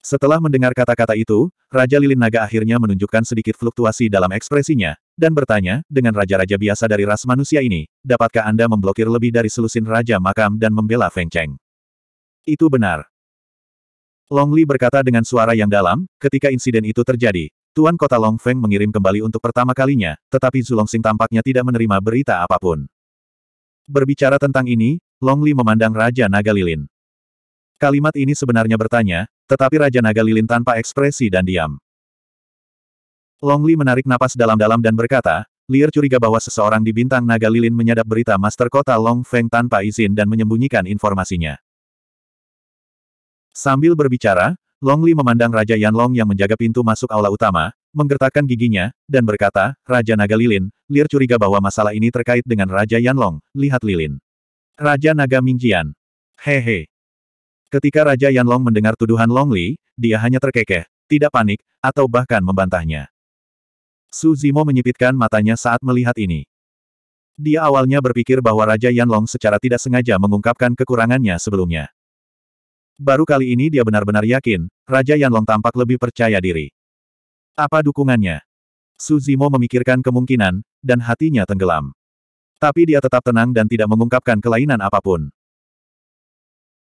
Setelah mendengar kata-kata itu, Raja Lilin Naga akhirnya menunjukkan sedikit fluktuasi dalam ekspresinya, dan bertanya, dengan raja-raja biasa dari ras manusia ini, dapatkah Anda memblokir lebih dari selusin Raja Makam dan membela Feng Cheng? Itu benar. Longli berkata dengan suara yang dalam, ketika insiden itu terjadi, Tuan Kota Long Feng mengirim kembali untuk pertama kalinya, tetapi Sing tampaknya tidak menerima berita apapun. Berbicara tentang ini, Longli memandang Raja Naga Lilin. Kalimat ini sebenarnya bertanya, tetapi Raja Naga Lilin tanpa ekspresi dan diam. Longli menarik napas dalam-dalam dan berkata, Lier curiga bahwa seseorang di bintang Naga Lilin menyadap berita Master Kota Long Feng tanpa izin dan menyembunyikan informasinya. Sambil berbicara, Long Li memandang Raja Yanlong yang menjaga pintu masuk aula utama, menggertakkan giginya, dan berkata, Raja Naga Lilin, Lir curiga bahwa masalah ini terkait dengan Raja Yanlong, lihat Lilin. Raja Naga Mingjian. Hehe. Ketika Raja Yanlong mendengar tuduhan Long Li, dia hanya terkekeh, tidak panik, atau bahkan membantahnya. Su Zimo menyipitkan matanya saat melihat ini. Dia awalnya berpikir bahwa Raja Yanlong secara tidak sengaja mengungkapkan kekurangannya sebelumnya. Baru kali ini dia benar-benar yakin, Raja Yanlong tampak lebih percaya diri. Apa dukungannya? Suzimo memikirkan kemungkinan, dan hatinya tenggelam. Tapi dia tetap tenang dan tidak mengungkapkan kelainan apapun.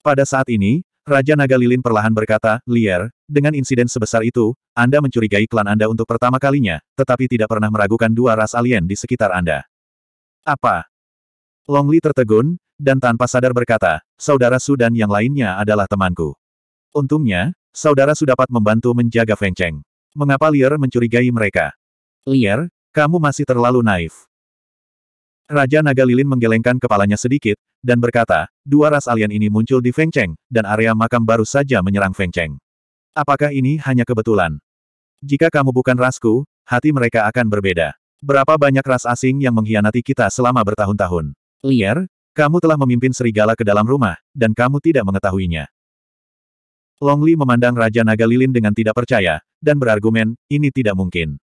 Pada saat ini, Raja Naga Lilin perlahan berkata, Lier, dengan insiden sebesar itu, Anda mencurigai klan Anda untuk pertama kalinya, tetapi tidak pernah meragukan dua ras alien di sekitar Anda. Apa? Longli tertegun, dan tanpa sadar berkata, Saudara Su dan yang lainnya adalah temanku. Untungnya, Saudara Su dapat membantu menjaga Feng Cheng. Mengapa Lier mencurigai mereka? Lier, kamu masih terlalu naif. Raja Naga Lilin menggelengkan kepalanya sedikit, dan berkata, dua ras alien ini muncul di Feng Cheng, dan area makam baru saja menyerang Feng Cheng. Apakah ini hanya kebetulan? Jika kamu bukan rasku, hati mereka akan berbeda. Berapa banyak ras asing yang mengkhianati kita selama bertahun-tahun? Lier, kamu telah memimpin serigala ke dalam rumah, dan kamu tidak mengetahuinya. Longli memandang Raja Naga Lilin dengan tidak percaya, dan berargumen, ini tidak mungkin.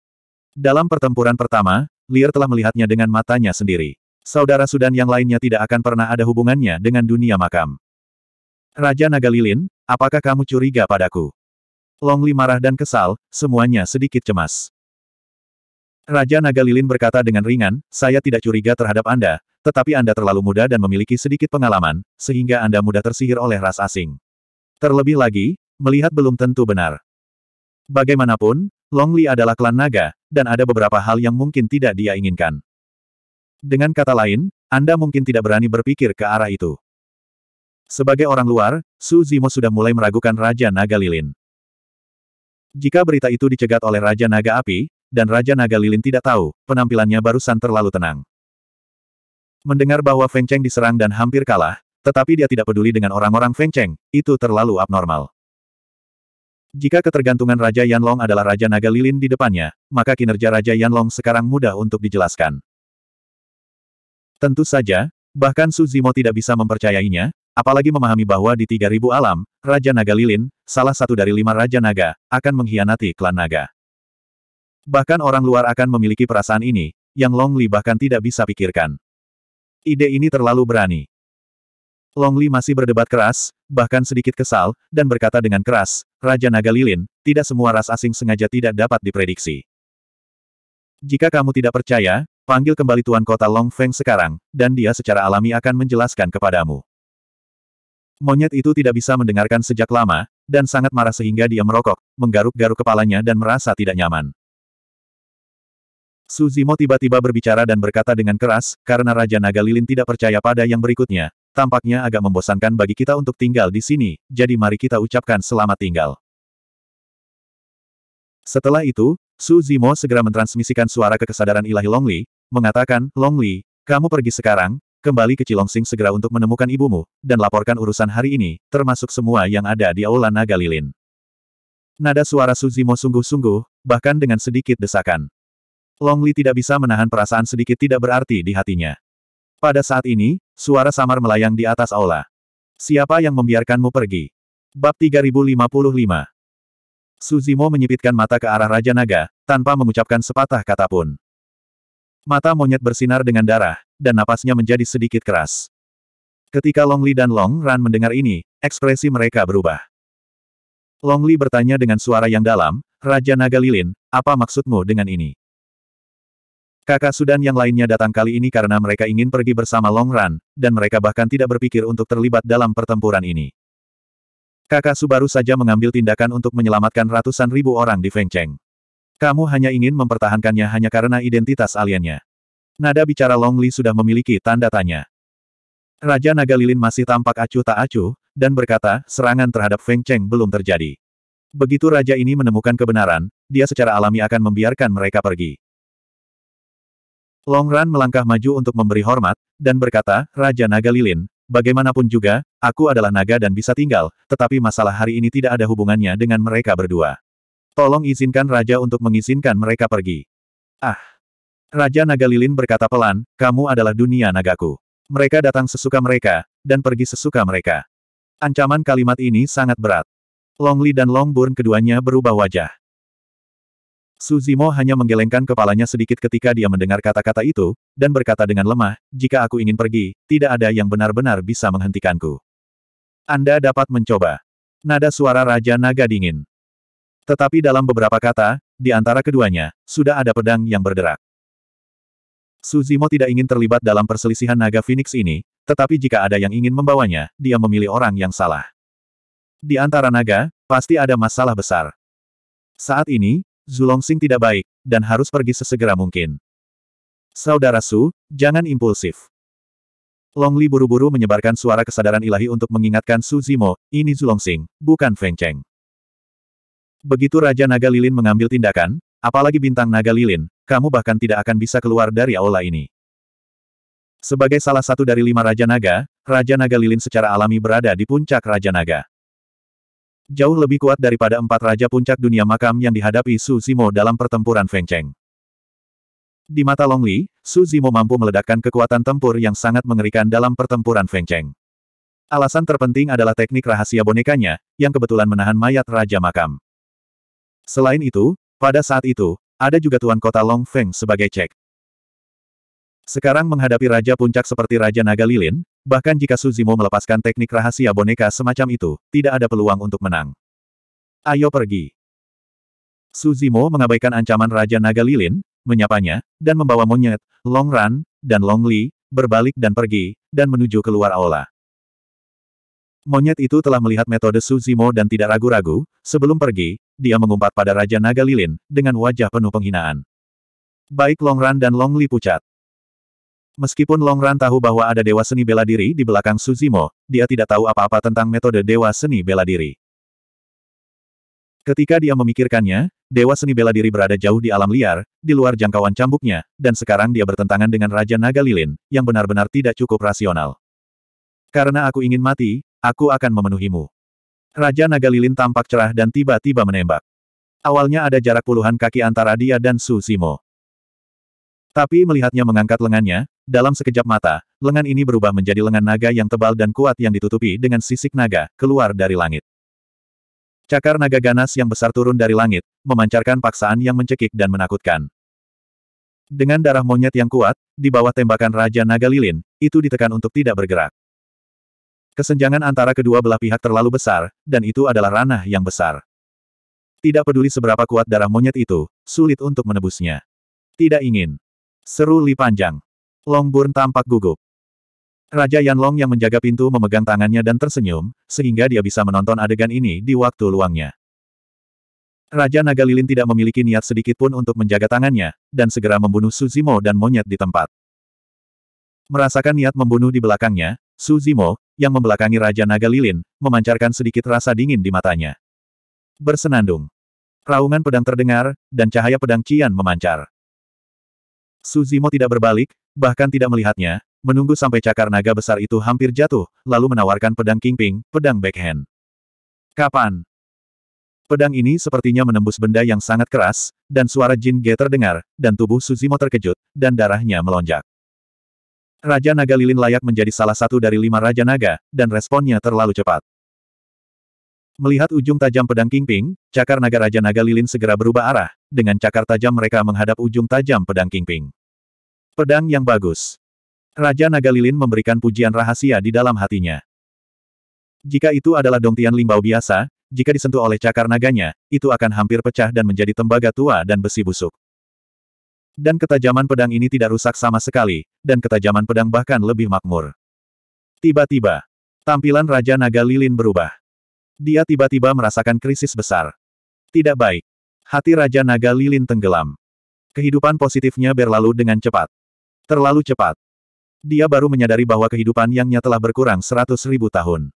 Dalam pertempuran pertama, Lier telah melihatnya dengan matanya sendiri. Saudara Sudan yang lainnya tidak akan pernah ada hubungannya dengan dunia makam. Raja Naga Lilin, apakah kamu curiga padaku? Longli marah dan kesal, semuanya sedikit cemas. Raja Naga Lilin berkata dengan ringan, saya tidak curiga terhadap Anda, tetapi Anda terlalu muda dan memiliki sedikit pengalaman, sehingga Anda mudah tersihir oleh ras asing. Terlebih lagi, melihat belum tentu benar. Bagaimanapun, Long Li adalah klan naga, dan ada beberapa hal yang mungkin tidak dia inginkan. Dengan kata lain, Anda mungkin tidak berani berpikir ke arah itu. Sebagai orang luar, Su Zimo sudah mulai meragukan Raja Naga Lilin. Jika berita itu dicegat oleh Raja Naga Api, dan Raja Naga Lilin tidak tahu, penampilannya barusan terlalu tenang. Mendengar bahwa Feng Cheng diserang dan hampir kalah, tetapi dia tidak peduli dengan orang-orang Feng Cheng, itu terlalu abnormal. Jika ketergantungan Raja Yanlong adalah Raja Naga Lilin di depannya, maka kinerja Raja Yanlong sekarang mudah untuk dijelaskan. Tentu saja, bahkan Su Zimo tidak bisa mempercayainya, apalagi memahami bahwa di 3000 alam, Raja Naga Lilin, salah satu dari lima Raja Naga, akan mengkhianati klan Naga. Bahkan orang luar akan memiliki perasaan ini, yang Long Li bahkan tidak bisa pikirkan. Ide ini terlalu berani. Long Li masih berdebat keras, bahkan sedikit kesal, dan berkata dengan keras, Raja Naga Lilin, tidak semua ras asing sengaja tidak dapat diprediksi. Jika kamu tidak percaya, panggil kembali Tuan Kota Long Feng sekarang, dan dia secara alami akan menjelaskan kepadamu. Monyet itu tidak bisa mendengarkan sejak lama, dan sangat marah sehingga dia merokok, menggaruk-garuk kepalanya dan merasa tidak nyaman. Su Zimo tiba-tiba berbicara dan berkata dengan keras, karena Raja Naga Lilin tidak percaya pada yang berikutnya, tampaknya agak membosankan bagi kita untuk tinggal di sini, jadi mari kita ucapkan selamat tinggal. Setelah itu, Su Zimo segera mentransmisikan suara ke kesadaran ilahi Longli, mengatakan, Longli, kamu pergi sekarang, kembali ke Cilongsing segera untuk menemukan ibumu, dan laporkan urusan hari ini, termasuk semua yang ada di Aula Naga Lilin. Nada suara Su Zimo sungguh-sungguh, bahkan dengan sedikit desakan. Longli tidak bisa menahan perasaan sedikit tidak berarti di hatinya. Pada saat ini, suara samar melayang di atas aula. Siapa yang membiarkanmu pergi? Bab 3055 Suzimo menyipitkan mata ke arah Raja Naga, tanpa mengucapkan sepatah kata pun. Mata monyet bersinar dengan darah, dan napasnya menjadi sedikit keras. Ketika Longli dan Long Ran mendengar ini, ekspresi mereka berubah. Longli bertanya dengan suara yang dalam, Raja Naga Lilin, apa maksudmu dengan ini? Kakak Sudan yang lainnya datang kali ini karena mereka ingin pergi bersama Long Run, dan mereka bahkan tidak berpikir untuk terlibat dalam pertempuran ini. Kakak Subaru saja mengambil tindakan untuk menyelamatkan ratusan ribu orang di Feng Cheng. Kamu hanya ingin mempertahankannya hanya karena identitas aliennya. Nada bicara Long Li sudah memiliki tanda tanya. Raja Naga Lilin masih tampak acuh tak acuh, dan berkata, serangan terhadap Feng Cheng belum terjadi. Begitu raja ini menemukan kebenaran, dia secara alami akan membiarkan mereka pergi. Long Ran melangkah maju untuk memberi hormat, dan berkata, Raja Naga Lilin, bagaimanapun juga, aku adalah naga dan bisa tinggal, tetapi masalah hari ini tidak ada hubungannya dengan mereka berdua. Tolong izinkan Raja untuk mengizinkan mereka pergi. Ah! Raja Naga Lilin berkata pelan, kamu adalah dunia nagaku. Mereka datang sesuka mereka, dan pergi sesuka mereka. Ancaman kalimat ini sangat berat. Long Li dan Long Burn keduanya berubah wajah. Suzimo hanya menggelengkan kepalanya sedikit ketika dia mendengar kata-kata itu, dan berkata dengan lemah, jika aku ingin pergi, tidak ada yang benar-benar bisa menghentikanku. Anda dapat mencoba. Nada suara Raja Naga dingin. Tetapi dalam beberapa kata, di antara keduanya, sudah ada pedang yang Su Suzimo tidak ingin terlibat dalam perselisihan naga Phoenix ini, tetapi jika ada yang ingin membawanya, dia memilih orang yang salah. Di antara naga, pasti ada masalah besar. Saat ini, Zulongxing tidak baik, dan harus pergi sesegera mungkin. Saudara Su, jangan impulsif. Longli buru-buru menyebarkan suara kesadaran ilahi untuk mengingatkan Su Zimo, ini Zulongxing, bukan Feng Cheng. Begitu Raja Naga Lilin mengambil tindakan, apalagi bintang Naga Lilin, kamu bahkan tidak akan bisa keluar dari aula ini. Sebagai salah satu dari lima Raja Naga, Raja Naga Lilin secara alami berada di puncak Raja Naga. Jauh lebih kuat daripada empat raja puncak dunia makam yang dihadapi Su Zimo dalam pertempuran Feng Cheng. Di mata Long Li, Su Zimo mampu meledakkan kekuatan tempur yang sangat mengerikan dalam pertempuran Feng Cheng. Alasan terpenting adalah teknik rahasia bonekanya, yang kebetulan menahan mayat Raja Makam. Selain itu, pada saat itu, ada juga Tuan Kota Long Feng sebagai cek. Sekarang menghadapi Raja Puncak seperti Raja Naga Lilin, Bahkan jika Suzimo melepaskan teknik rahasia boneka semacam itu, tidak ada peluang untuk menang. Ayo pergi. Suzimo mengabaikan ancaman Raja Naga Lilin, menyapanya, dan membawa monyet, Long Ran, dan Long Li, berbalik dan pergi, dan menuju keluar aula. Monyet itu telah melihat metode Suzimo dan tidak ragu-ragu, sebelum pergi, dia mengumpat pada Raja Naga Lilin, dengan wajah penuh penghinaan. Baik Long Ran dan Long Li pucat. Meskipun Long Ran tahu bahwa ada Dewa Seni Bela Diri di belakang Suzimo, dia tidak tahu apa-apa tentang metode Dewa Seni Bela Diri. Ketika dia memikirkannya, Dewa Seni Bela Diri berada jauh di alam liar, di luar jangkauan cambuknya, dan sekarang dia bertentangan dengan Raja Naga Lilin, yang benar-benar tidak cukup rasional. Karena aku ingin mati, aku akan memenuhimu. Raja Naga Lilin tampak cerah dan tiba-tiba menembak. Awalnya ada jarak puluhan kaki antara dia dan Suzimo. Tapi melihatnya mengangkat lengannya, dalam sekejap mata, lengan ini berubah menjadi lengan naga yang tebal dan kuat yang ditutupi dengan sisik naga, keluar dari langit. Cakar naga ganas yang besar turun dari langit, memancarkan paksaan yang mencekik dan menakutkan. Dengan darah monyet yang kuat, di bawah tembakan Raja Naga Lilin, itu ditekan untuk tidak bergerak. Kesenjangan antara kedua belah pihak terlalu besar, dan itu adalah ranah yang besar. Tidak peduli seberapa kuat darah monyet itu, sulit untuk menebusnya. Tidak ingin. Seru Li Panjang. Longburn tampak gugup. Raja Yanlong yang menjaga pintu memegang tangannya dan tersenyum, sehingga dia bisa menonton adegan ini di waktu luangnya. Raja Naga Lilin tidak memiliki niat sedikit pun untuk menjaga tangannya, dan segera membunuh Suzimo dan monyet di tempat. Merasakan niat membunuh di belakangnya, Suzimo, yang membelakangi Raja Naga Lilin, memancarkan sedikit rasa dingin di matanya. Bersenandung. Raungan pedang terdengar, dan cahaya pedang Cian memancar. Suzimo tidak berbalik, bahkan tidak melihatnya, menunggu sampai cakar naga besar itu hampir jatuh, lalu menawarkan pedang Kingping, pedang backhand. Kapan? Pedang ini sepertinya menembus benda yang sangat keras, dan suara Jin Ge terdengar, dan tubuh Suzimo terkejut, dan darahnya melonjak. Raja Naga Lilin layak menjadi salah satu dari lima Raja Naga, dan responnya terlalu cepat. Melihat ujung tajam pedang Kingping, cakar naga Raja Naga Lilin segera berubah arah, dengan cakar tajam mereka menghadap ujung tajam pedang Kingping. Pedang yang bagus. Raja Naga Lilin memberikan pujian rahasia di dalam hatinya. Jika itu adalah dongtian limbau biasa, jika disentuh oleh cakar naganya, itu akan hampir pecah dan menjadi tembaga tua dan besi busuk. Dan ketajaman pedang ini tidak rusak sama sekali, dan ketajaman pedang bahkan lebih makmur. Tiba-tiba, tampilan Raja Naga Lilin berubah. Dia tiba-tiba merasakan krisis besar. Tidak baik. Hati Raja Naga Lilin tenggelam. Kehidupan positifnya berlalu dengan cepat. Terlalu cepat. Dia baru menyadari bahwa kehidupan Yangnya telah berkurang seratus ribu tahun.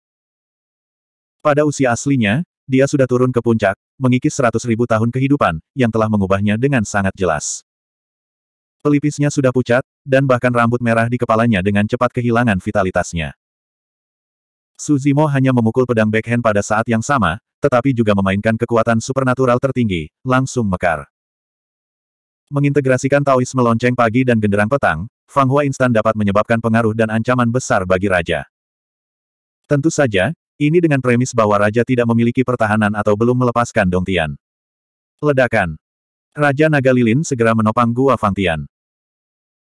Pada usia aslinya, dia sudah turun ke puncak, mengikis seratus ribu tahun kehidupan, yang telah mengubahnya dengan sangat jelas. Pelipisnya sudah pucat, dan bahkan rambut merah di kepalanya dengan cepat kehilangan vitalitasnya. Suzimo hanya memukul pedang backhand pada saat yang sama, tetapi juga memainkan kekuatan supernatural tertinggi, langsung mekar. Mengintegrasikan Taoisme melonceng pagi dan genderang petang, Fang Hua instan dapat menyebabkan pengaruh dan ancaman besar bagi raja. Tentu saja, ini dengan premis bahwa raja tidak memiliki pertahanan atau belum melepaskan Dong Tian. Ledakan. Raja Naga Lilin segera menopang gua Tian.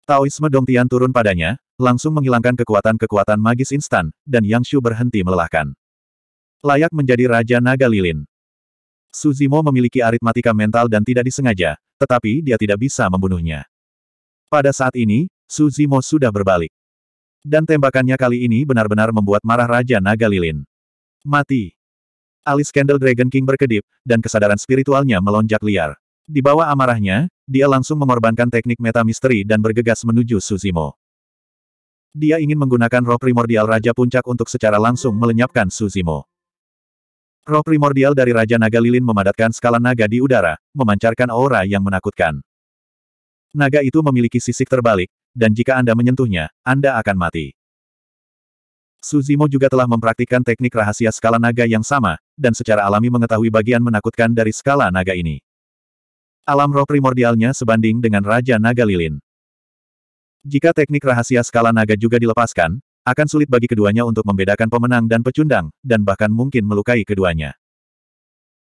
Taoisme Dong Tian turun padanya, langsung menghilangkan kekuatan-kekuatan magis instan, dan Yang Shu berhenti melelahkan. Layak menjadi Raja Naga Lilin. Suzimo memiliki aritmatika mental dan tidak disengaja, tetapi dia tidak bisa membunuhnya. Pada saat ini, Suzimo sudah berbalik. Dan tembakannya kali ini benar-benar membuat marah Raja Naga Lilin. Mati. Alis Candle Dragon King berkedip, dan kesadaran spiritualnya melonjak liar. Di bawah amarahnya, dia langsung mengorbankan teknik meta misteri dan bergegas menuju Suzimo. Dia ingin menggunakan roh primordial Raja Puncak untuk secara langsung melenyapkan Suzimo. Roh primordial dari Raja Naga Lilin memadatkan skala naga di udara, memancarkan aura yang menakutkan. Naga itu memiliki sisik terbalik, dan jika Anda menyentuhnya, Anda akan mati. Suzimo juga telah mempraktikkan teknik rahasia skala naga yang sama, dan secara alami mengetahui bagian menakutkan dari skala naga ini. Alam roh primordialnya sebanding dengan Raja Naga Lilin. Jika teknik rahasia skala naga juga dilepaskan, akan sulit bagi keduanya untuk membedakan pemenang dan pecundang, dan bahkan mungkin melukai keduanya.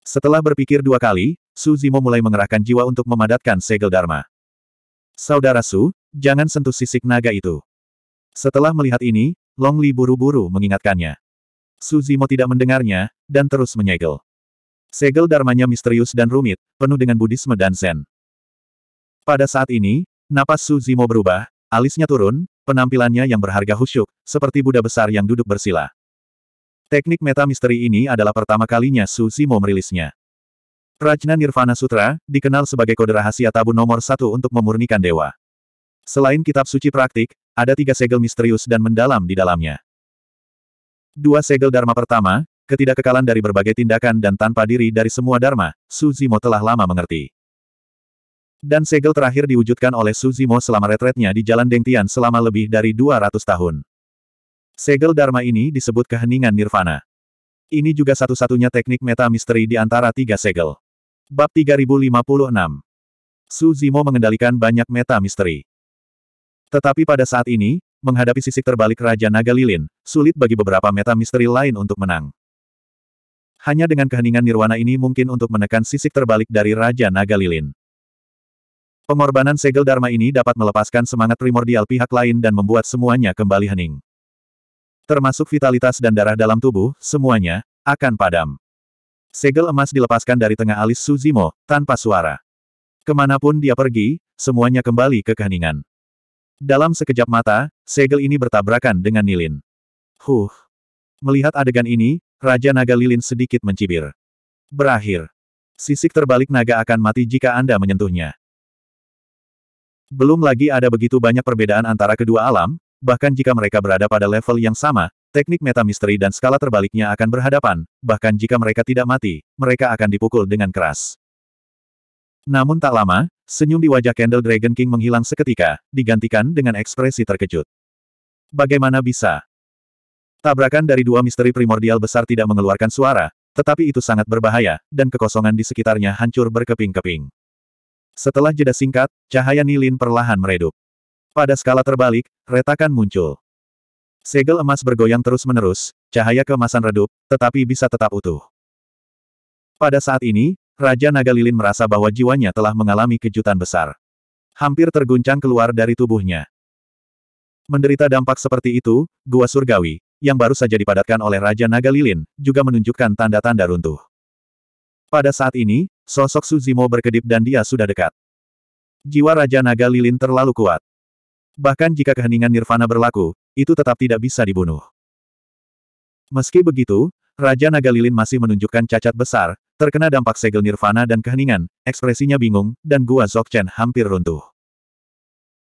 Setelah berpikir dua kali, Su Zimo mulai mengerahkan jiwa untuk memadatkan segel Dharma. Saudara Su, jangan sentuh sisik naga itu. Setelah melihat ini, Long Li buru-buru mengingatkannya. Su Zimo tidak mendengarnya, dan terus menyegel. Segel dharmanya misterius dan rumit, penuh dengan budisme dan zen. Pada saat ini, napas Su Zimo berubah, Alisnya turun, penampilannya yang berharga khusyuk, seperti Buddha besar yang duduk bersila. Teknik meta misteri ini adalah pertama kalinya Su Zimo merilisnya. Rajna Nirvana Sutra, dikenal sebagai kode rahasia tabu nomor satu untuk memurnikan dewa. Selain kitab suci praktik, ada tiga segel misterius dan mendalam di dalamnya. Dua segel Dharma pertama, ketidakkekalan dari berbagai tindakan dan tanpa diri dari semua Dharma, Su Zimo telah lama mengerti. Dan segel terakhir diwujudkan oleh Suzimo selama retretnya di Jalan Dengtian selama lebih dari 200 tahun. Segel Dharma ini disebut keheningan nirvana. Ini juga satu-satunya teknik meta misteri di antara tiga segel. Bab 3056 Su mengendalikan banyak meta misteri. Tetapi pada saat ini, menghadapi sisik terbalik Raja Naga Lilin, sulit bagi beberapa meta misteri lain untuk menang. Hanya dengan keheningan nirwana ini mungkin untuk menekan sisik terbalik dari Raja Naga Lilin. Pengorbanan segel Dharma ini dapat melepaskan semangat primordial pihak lain dan membuat semuanya kembali hening. Termasuk vitalitas dan darah dalam tubuh, semuanya, akan padam. Segel emas dilepaskan dari tengah alis Suzimo, tanpa suara. Kemanapun dia pergi, semuanya kembali ke keheningan. Dalam sekejap mata, segel ini bertabrakan dengan Nilin. Huh. Melihat adegan ini, Raja Naga Lilin sedikit mencibir. Berakhir. Sisik terbalik naga akan mati jika Anda menyentuhnya. Belum lagi ada begitu banyak perbedaan antara kedua alam, bahkan jika mereka berada pada level yang sama, teknik meta misteri dan skala terbaliknya akan berhadapan, bahkan jika mereka tidak mati, mereka akan dipukul dengan keras. Namun tak lama, senyum di wajah Candle Dragon King menghilang seketika, digantikan dengan ekspresi terkejut. Bagaimana bisa? Tabrakan dari dua misteri primordial besar tidak mengeluarkan suara, tetapi itu sangat berbahaya, dan kekosongan di sekitarnya hancur berkeping-keping. Setelah jeda singkat, cahaya nilin perlahan meredup. Pada skala terbalik, retakan muncul. Segel emas bergoyang terus-menerus, cahaya kemasan redup, tetapi bisa tetap utuh. Pada saat ini, Raja Naga Lilin merasa bahwa jiwanya telah mengalami kejutan besar. Hampir terguncang keluar dari tubuhnya. Menderita dampak seperti itu, Gua Surgawi, yang baru saja dipadatkan oleh Raja Naga Lilin, juga menunjukkan tanda-tanda runtuh. Pada saat ini, Sosok Suzimo berkedip dan dia sudah dekat. Jiwa Raja Naga Lilin terlalu kuat. Bahkan jika keheningan nirvana berlaku, itu tetap tidak bisa dibunuh. Meski begitu, Raja Naga Lilin masih menunjukkan cacat besar, terkena dampak segel nirvana dan keheningan, ekspresinya bingung, dan gua Zokchen hampir runtuh.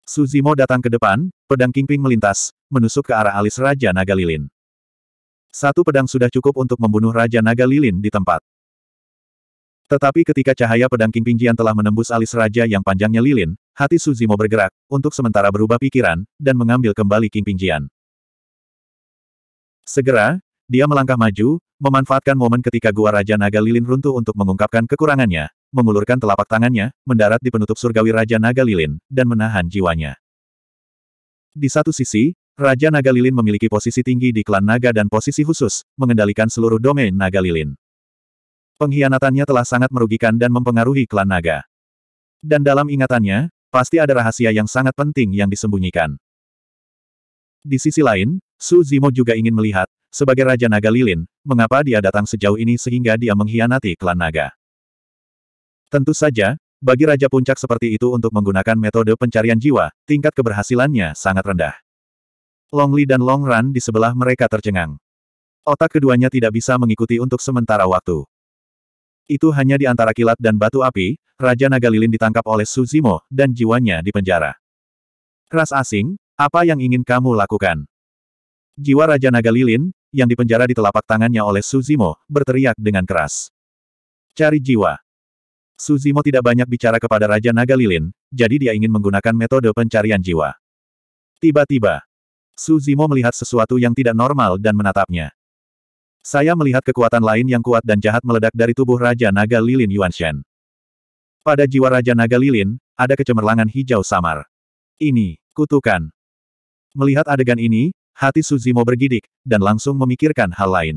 Suzimo datang ke depan, pedang Kingping melintas, menusuk ke arah alis Raja Naga Lilin. Satu pedang sudah cukup untuk membunuh Raja Naga Lilin di tempat. Tetapi ketika cahaya pedang King Pingjian telah menembus alis raja yang panjangnya lilin, hati Suzimo bergerak, untuk sementara berubah pikiran, dan mengambil kembali King Pingjian. Segera, dia melangkah maju, memanfaatkan momen ketika gua Raja Naga Lilin runtuh untuk mengungkapkan kekurangannya, mengulurkan telapak tangannya, mendarat di penutup surgawi Raja Naga Lilin, dan menahan jiwanya. Di satu sisi, Raja Naga Lilin memiliki posisi tinggi di klan naga dan posisi khusus, mengendalikan seluruh domain naga lilin. Pengkhianatannya telah sangat merugikan dan mempengaruhi klan naga. Dan dalam ingatannya, pasti ada rahasia yang sangat penting yang disembunyikan. Di sisi lain, Su Zimo juga ingin melihat, sebagai Raja Naga Lilin, mengapa dia datang sejauh ini sehingga dia mengkhianati klan naga. Tentu saja, bagi Raja Puncak seperti itu untuk menggunakan metode pencarian jiwa, tingkat keberhasilannya sangat rendah. Long Li dan Long Ran di sebelah mereka tercengang. Otak keduanya tidak bisa mengikuti untuk sementara waktu. Itu hanya di antara kilat dan batu api, Raja Naga Lilin ditangkap oleh Suzimo, dan jiwanya dipenjara. Ras asing, apa yang ingin kamu lakukan? Jiwa Raja Naga Lilin, yang dipenjara di telapak tangannya oleh Suzimo, berteriak dengan keras. Cari jiwa. Suzimo tidak banyak bicara kepada Raja Naga Lilin, jadi dia ingin menggunakan metode pencarian jiwa. Tiba-tiba, Suzimo melihat sesuatu yang tidak normal dan menatapnya. Saya melihat kekuatan lain yang kuat dan jahat meledak dari tubuh Raja Naga Lilin Yuan Shen. Pada jiwa Raja Naga Lilin, ada kecemerlangan hijau samar. Ini, kutukan. Melihat adegan ini, hati Suzimo bergidik, dan langsung memikirkan hal lain.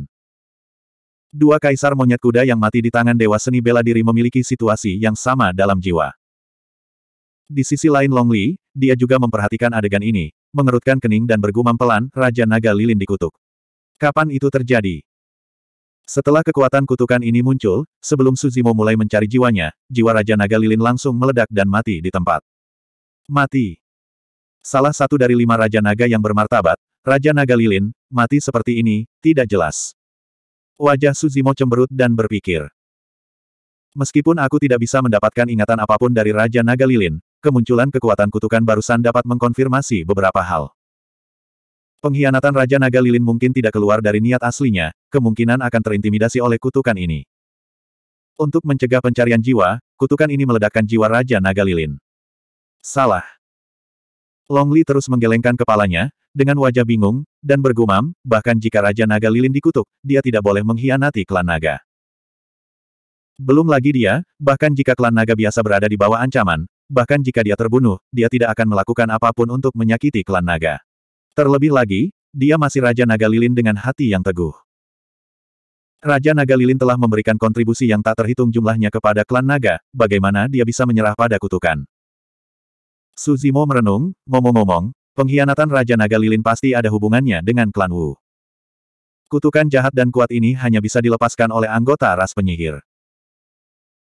Dua kaisar monyet kuda yang mati di tangan Dewa Seni Bela Diri memiliki situasi yang sama dalam jiwa. Di sisi lain Long Li, dia juga memperhatikan adegan ini, mengerutkan kening dan bergumam pelan, Raja Naga Lilin dikutuk. Kapan itu terjadi? Setelah kekuatan kutukan ini muncul, sebelum Suzimo mulai mencari jiwanya, jiwa Raja Naga Lilin langsung meledak dan mati di tempat. Mati. Salah satu dari lima Raja Naga yang bermartabat, Raja Naga Lilin, mati seperti ini, tidak jelas. Wajah Suzimo cemberut dan berpikir. Meskipun aku tidak bisa mendapatkan ingatan apapun dari Raja Naga Lilin, kemunculan kekuatan kutukan barusan dapat mengkonfirmasi beberapa hal. Pengkhianatan Raja Naga Lilin mungkin tidak keluar dari niat aslinya, kemungkinan akan terintimidasi oleh kutukan ini. Untuk mencegah pencarian jiwa, kutukan ini meledakkan jiwa Raja Naga Lilin. Salah. Long Li terus menggelengkan kepalanya, dengan wajah bingung, dan bergumam, bahkan jika Raja Naga Lilin dikutuk, dia tidak boleh mengkhianati klan naga. Belum lagi dia, bahkan jika klan naga biasa berada di bawah ancaman, bahkan jika dia terbunuh, dia tidak akan melakukan apapun untuk menyakiti klan naga. Terlebih lagi, dia masih Raja Naga Lilin dengan hati yang teguh. Raja Naga Lilin telah memberikan kontribusi yang tak terhitung jumlahnya kepada klan Naga, bagaimana dia bisa menyerah pada kutukan. Suzimo merenung, ngomong-ngomong, pengkhianatan Raja Naga Lilin pasti ada hubungannya dengan klan Wu. Kutukan jahat dan kuat ini hanya bisa dilepaskan oleh anggota ras penyihir.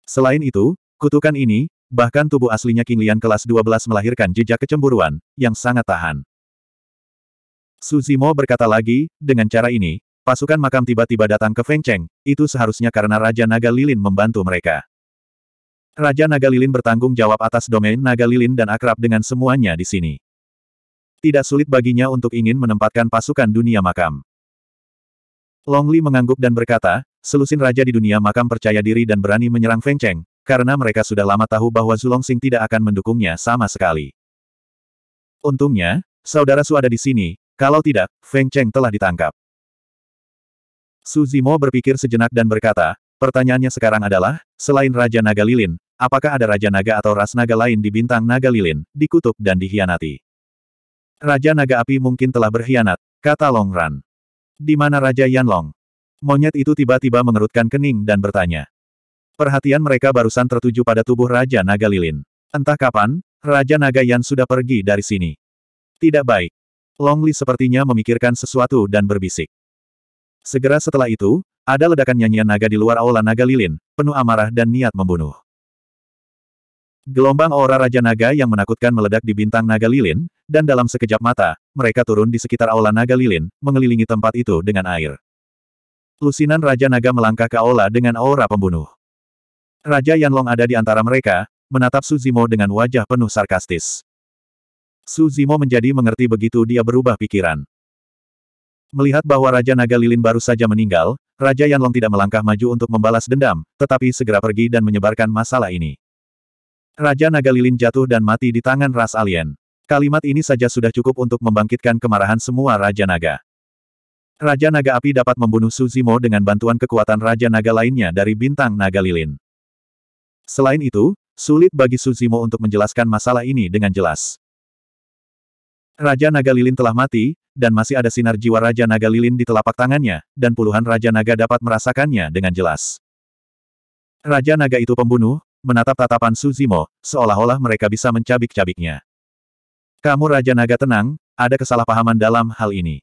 Selain itu, kutukan ini, bahkan tubuh aslinya King Lian kelas 12 melahirkan jejak kecemburuan, yang sangat tahan. Suzimo berkata lagi, dengan cara ini, pasukan makam tiba-tiba datang ke Feng Cheng, itu seharusnya karena Raja Naga Lilin membantu mereka. Raja Naga Lilin bertanggung jawab atas domain Naga Lilin dan akrab dengan semuanya di sini. Tidak sulit baginya untuk ingin menempatkan pasukan dunia makam. Long Li mengangguk dan berkata, selusin raja di dunia makam percaya diri dan berani menyerang Feng Cheng, karena mereka sudah lama tahu bahwa Zulongxing tidak akan mendukungnya sama sekali. Untungnya, saudara Su ada di sini, kalau tidak, Feng Cheng telah ditangkap. Su Zimo berpikir sejenak dan berkata, pertanyaannya sekarang adalah, selain Raja Naga Lilin, apakah ada Raja Naga atau ras naga lain di bintang Naga Lilin, dikutuk dan dihianati? Raja Naga Api mungkin telah berkhianat, kata Long Ran. Di mana Raja Yanlong? Monyet itu tiba-tiba mengerutkan kening dan bertanya. Perhatian mereka barusan tertuju pada tubuh Raja Naga Lilin. Entah kapan, Raja Naga Yan sudah pergi dari sini. Tidak baik. Long sepertinya memikirkan sesuatu dan berbisik. Segera setelah itu, ada ledakan nyanyian naga di luar aula naga lilin, penuh amarah dan niat membunuh. Gelombang aura Raja Naga yang menakutkan meledak di bintang naga lilin, dan dalam sekejap mata, mereka turun di sekitar aula naga lilin, mengelilingi tempat itu dengan air. Lusinan Raja Naga melangkah ke aula dengan aura pembunuh. Raja Yanlong ada di antara mereka, menatap Suzimo dengan wajah penuh sarkastis. Su Zimo menjadi mengerti begitu dia berubah pikiran. Melihat bahwa Raja Naga Lilin baru saja meninggal, Raja Yanlong tidak melangkah maju untuk membalas dendam, tetapi segera pergi dan menyebarkan masalah ini. Raja Naga Lilin jatuh dan mati di tangan ras alien. Kalimat ini saja sudah cukup untuk membangkitkan kemarahan semua Raja Naga. Raja Naga Api dapat membunuh Suzimo dengan bantuan kekuatan Raja Naga lainnya dari bintang Naga Lilin. Selain itu, sulit bagi Suzimo untuk menjelaskan masalah ini dengan jelas. Raja Naga Lilin telah mati, dan masih ada sinar jiwa Raja Naga Lilin di telapak tangannya, dan puluhan Raja Naga dapat merasakannya dengan jelas. Raja Naga itu pembunuh, menatap tatapan Suzimo, seolah-olah mereka bisa mencabik-cabiknya. Kamu Raja Naga tenang, ada kesalahpahaman dalam hal ini.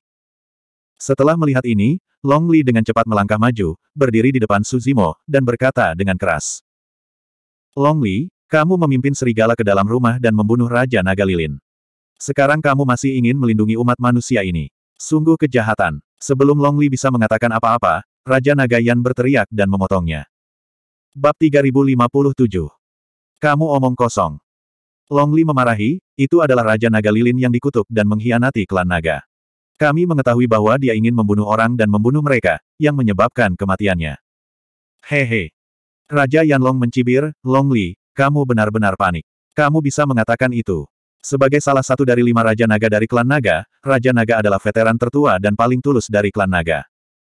Setelah melihat ini, Long Li dengan cepat melangkah maju, berdiri di depan Suzimo, dan berkata dengan keras. Long Li, kamu memimpin serigala ke dalam rumah dan membunuh Raja Naga Lilin. Sekarang kamu masih ingin melindungi umat manusia ini. Sungguh kejahatan. Sebelum Longli bisa mengatakan apa-apa, Raja Naga Yan berteriak dan memotongnya. Bab 3057 Kamu omong kosong. Longli memarahi, itu adalah Raja Naga Lilin yang dikutuk dan mengkhianati klan Naga. Kami mengetahui bahwa dia ingin membunuh orang dan membunuh mereka, yang menyebabkan kematiannya. Hehe. Raja Yan Long mencibir, Longli, kamu benar-benar panik. Kamu bisa mengatakan itu. Sebagai salah satu dari lima Raja Naga dari klan Naga, Raja Naga adalah veteran tertua dan paling tulus dari klan Naga.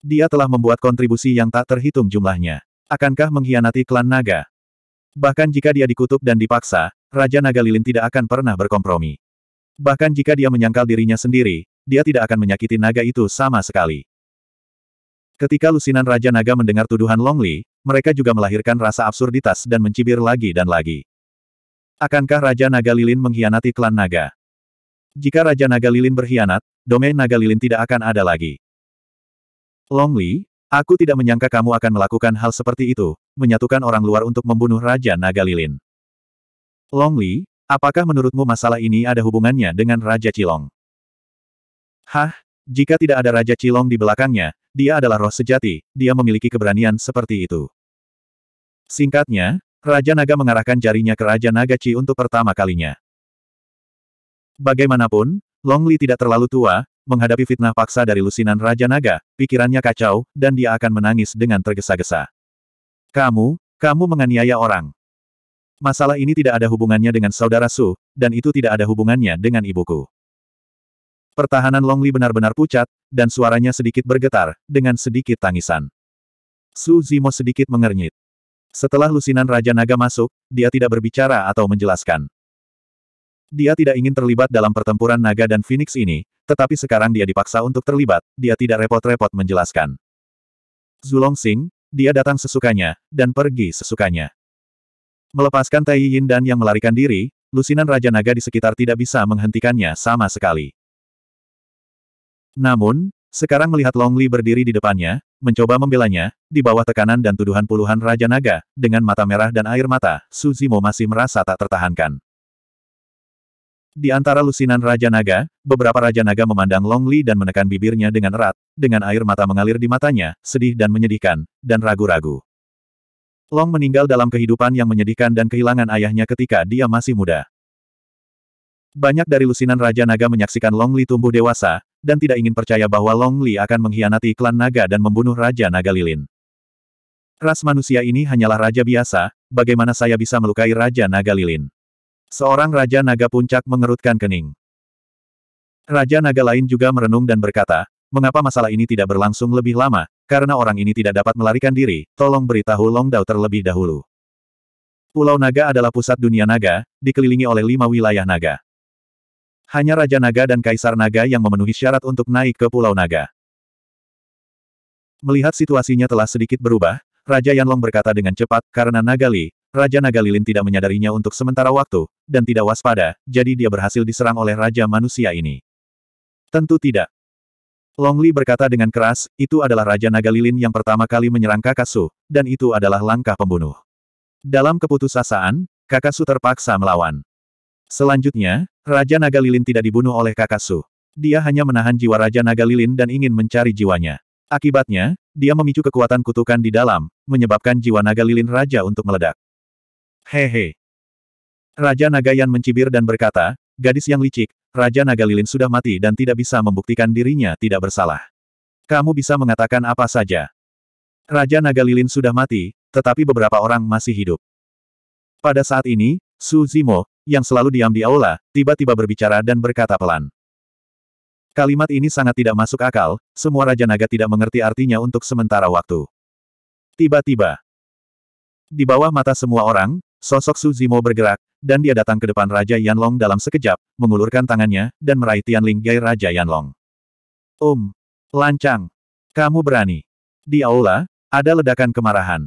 Dia telah membuat kontribusi yang tak terhitung jumlahnya. Akankah mengkhianati klan Naga? Bahkan jika dia dikutuk dan dipaksa, Raja Naga Lilin tidak akan pernah berkompromi. Bahkan jika dia menyangkal dirinya sendiri, dia tidak akan menyakiti naga itu sama sekali. Ketika lusinan Raja Naga mendengar tuduhan Longli, mereka juga melahirkan rasa absurditas dan mencibir lagi dan lagi. Akankah Raja Naga Lilin mengkhianati klan Naga? Jika Raja Naga Lilin berkhianat, domain Naga Lilin tidak akan ada lagi. Long Li, aku tidak menyangka kamu akan melakukan hal seperti itu, menyatukan orang luar untuk membunuh Raja Naga Lilin. Long Li, apakah menurutmu masalah ini ada hubungannya dengan Raja Cilong? Hah, jika tidak ada Raja Cilong di belakangnya, dia adalah roh sejati, dia memiliki keberanian seperti itu. Singkatnya, Raja Naga mengarahkan jarinya ke Raja Naga Chi untuk pertama kalinya. Bagaimanapun, Long Li tidak terlalu tua, menghadapi fitnah paksa dari lusinan Raja Naga, pikirannya kacau, dan dia akan menangis dengan tergesa-gesa. Kamu, kamu menganiaya orang. Masalah ini tidak ada hubungannya dengan saudara Su, dan itu tidak ada hubungannya dengan ibuku. Pertahanan Long Li benar-benar pucat, dan suaranya sedikit bergetar, dengan sedikit tangisan. Su Zimo sedikit mengernyit. Setelah lusinan Raja Naga masuk, dia tidak berbicara atau menjelaskan. Dia tidak ingin terlibat dalam pertempuran naga dan Phoenix ini, tetapi sekarang dia dipaksa untuk terlibat, dia tidak repot-repot menjelaskan. Zulong Sing, dia datang sesukanya, dan pergi sesukanya. Melepaskan Tai Yin dan yang melarikan diri, lusinan Raja Naga di sekitar tidak bisa menghentikannya sama sekali. Namun, sekarang melihat Long Li berdiri di depannya, mencoba membelanya, di bawah tekanan dan tuduhan puluhan Raja Naga, dengan mata merah dan air mata, Suzimo masih merasa tak tertahankan. Di antara lusinan Raja Naga, beberapa Raja Naga memandang Long Li dan menekan bibirnya dengan erat, dengan air mata mengalir di matanya, sedih dan menyedihkan, dan ragu-ragu. Long meninggal dalam kehidupan yang menyedihkan dan kehilangan ayahnya ketika dia masih muda. Banyak dari lusinan Raja Naga menyaksikan Long Li tumbuh dewasa, dan tidak ingin percaya bahwa Long Li akan mengkhianati klan naga dan membunuh Raja Naga Lilin. Ras manusia ini hanyalah raja biasa, bagaimana saya bisa melukai Raja Naga Lilin? Seorang Raja Naga Puncak mengerutkan kening. Raja Naga lain juga merenung dan berkata, mengapa masalah ini tidak berlangsung lebih lama, karena orang ini tidak dapat melarikan diri, tolong beritahu Long Dao terlebih dahulu. Pulau Naga adalah pusat dunia naga, dikelilingi oleh lima wilayah naga. Hanya Raja Naga dan Kaisar Naga yang memenuhi syarat untuk naik ke Pulau Naga. Melihat situasinya telah sedikit berubah, Raja Yanlong berkata dengan cepat, karena Nagali, Raja Naga Lilin tidak menyadarinya untuk sementara waktu, dan tidak waspada, jadi dia berhasil diserang oleh Raja Manusia ini. Tentu tidak. Longli berkata dengan keras, itu adalah Raja Naga Lilin yang pertama kali menyerang Kakasu, dan itu adalah langkah pembunuh. Dalam keputusasaan, Kakasu terpaksa melawan. Selanjutnya, Raja Naga Lilin tidak dibunuh oleh Kakak Su. Dia hanya menahan jiwa Raja Naga Lilin dan ingin mencari jiwanya. Akibatnya, dia memicu kekuatan kutukan di dalam, menyebabkan jiwa Naga Lilin Raja untuk meledak. Hehe. Raja Naga Yan mencibir dan berkata, gadis yang licik, Raja Naga Lilin sudah mati dan tidak bisa membuktikan dirinya tidak bersalah. Kamu bisa mengatakan apa saja. Raja Naga Lilin sudah mati, tetapi beberapa orang masih hidup. Pada saat ini, Su Zimo, yang selalu diam di aula, tiba-tiba berbicara dan berkata pelan. Kalimat ini sangat tidak masuk akal, semua Raja Naga tidak mengerti artinya untuk sementara waktu. Tiba-tiba, di bawah mata semua orang, sosok Su Zimo bergerak, dan dia datang ke depan Raja Yanlong dalam sekejap, mengulurkan tangannya, dan meraih Tianling Gai Raja Yanlong. um, lancang, kamu berani. Di aula, ada ledakan kemarahan.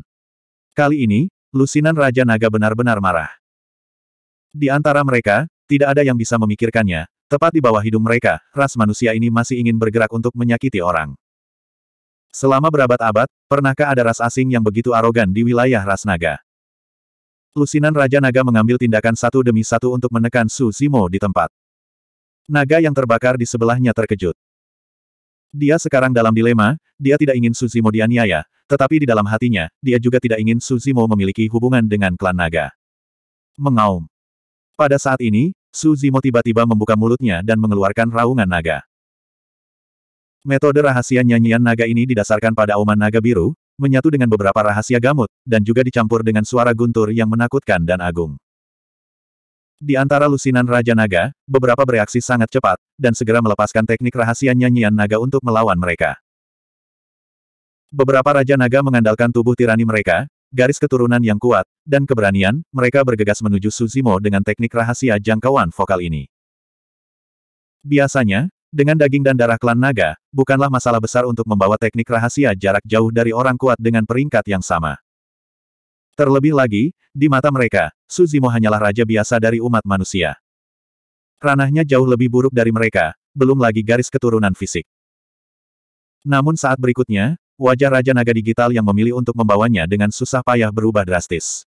Kali ini, lusinan Raja Naga benar-benar marah. Di antara mereka, tidak ada yang bisa memikirkannya, tepat di bawah hidung mereka, ras manusia ini masih ingin bergerak untuk menyakiti orang. Selama berabad-abad, pernahkah ada ras asing yang begitu arogan di wilayah ras naga? Lusinan Raja Naga mengambil tindakan satu demi satu untuk menekan Su Zimo di tempat. Naga yang terbakar di sebelahnya terkejut. Dia sekarang dalam dilema, dia tidak ingin Su Zimo dianiaya, tetapi di dalam hatinya, dia juga tidak ingin Su Zimo memiliki hubungan dengan klan naga. Mengaum. Pada saat ini, Su Zimo tiba-tiba membuka mulutnya dan mengeluarkan raungan naga. Metode rahasia nyanyian naga ini didasarkan pada auman naga biru, menyatu dengan beberapa rahasia gamut, dan juga dicampur dengan suara guntur yang menakutkan dan agung. Di antara lusinan Raja Naga, beberapa bereaksi sangat cepat, dan segera melepaskan teknik rahasia nyanyian naga untuk melawan mereka. Beberapa Raja Naga mengandalkan tubuh tirani mereka, garis keturunan yang kuat, dan keberanian, mereka bergegas menuju Suzimo dengan teknik rahasia jangkauan vokal ini. Biasanya, dengan daging dan darah klan naga, bukanlah masalah besar untuk membawa teknik rahasia jarak jauh dari orang kuat dengan peringkat yang sama. Terlebih lagi, di mata mereka, Suzimo hanyalah raja biasa dari umat manusia. Ranahnya jauh lebih buruk dari mereka, belum lagi garis keturunan fisik. Namun saat berikutnya, wajah Raja Naga Digital yang memilih untuk membawanya dengan susah payah berubah drastis.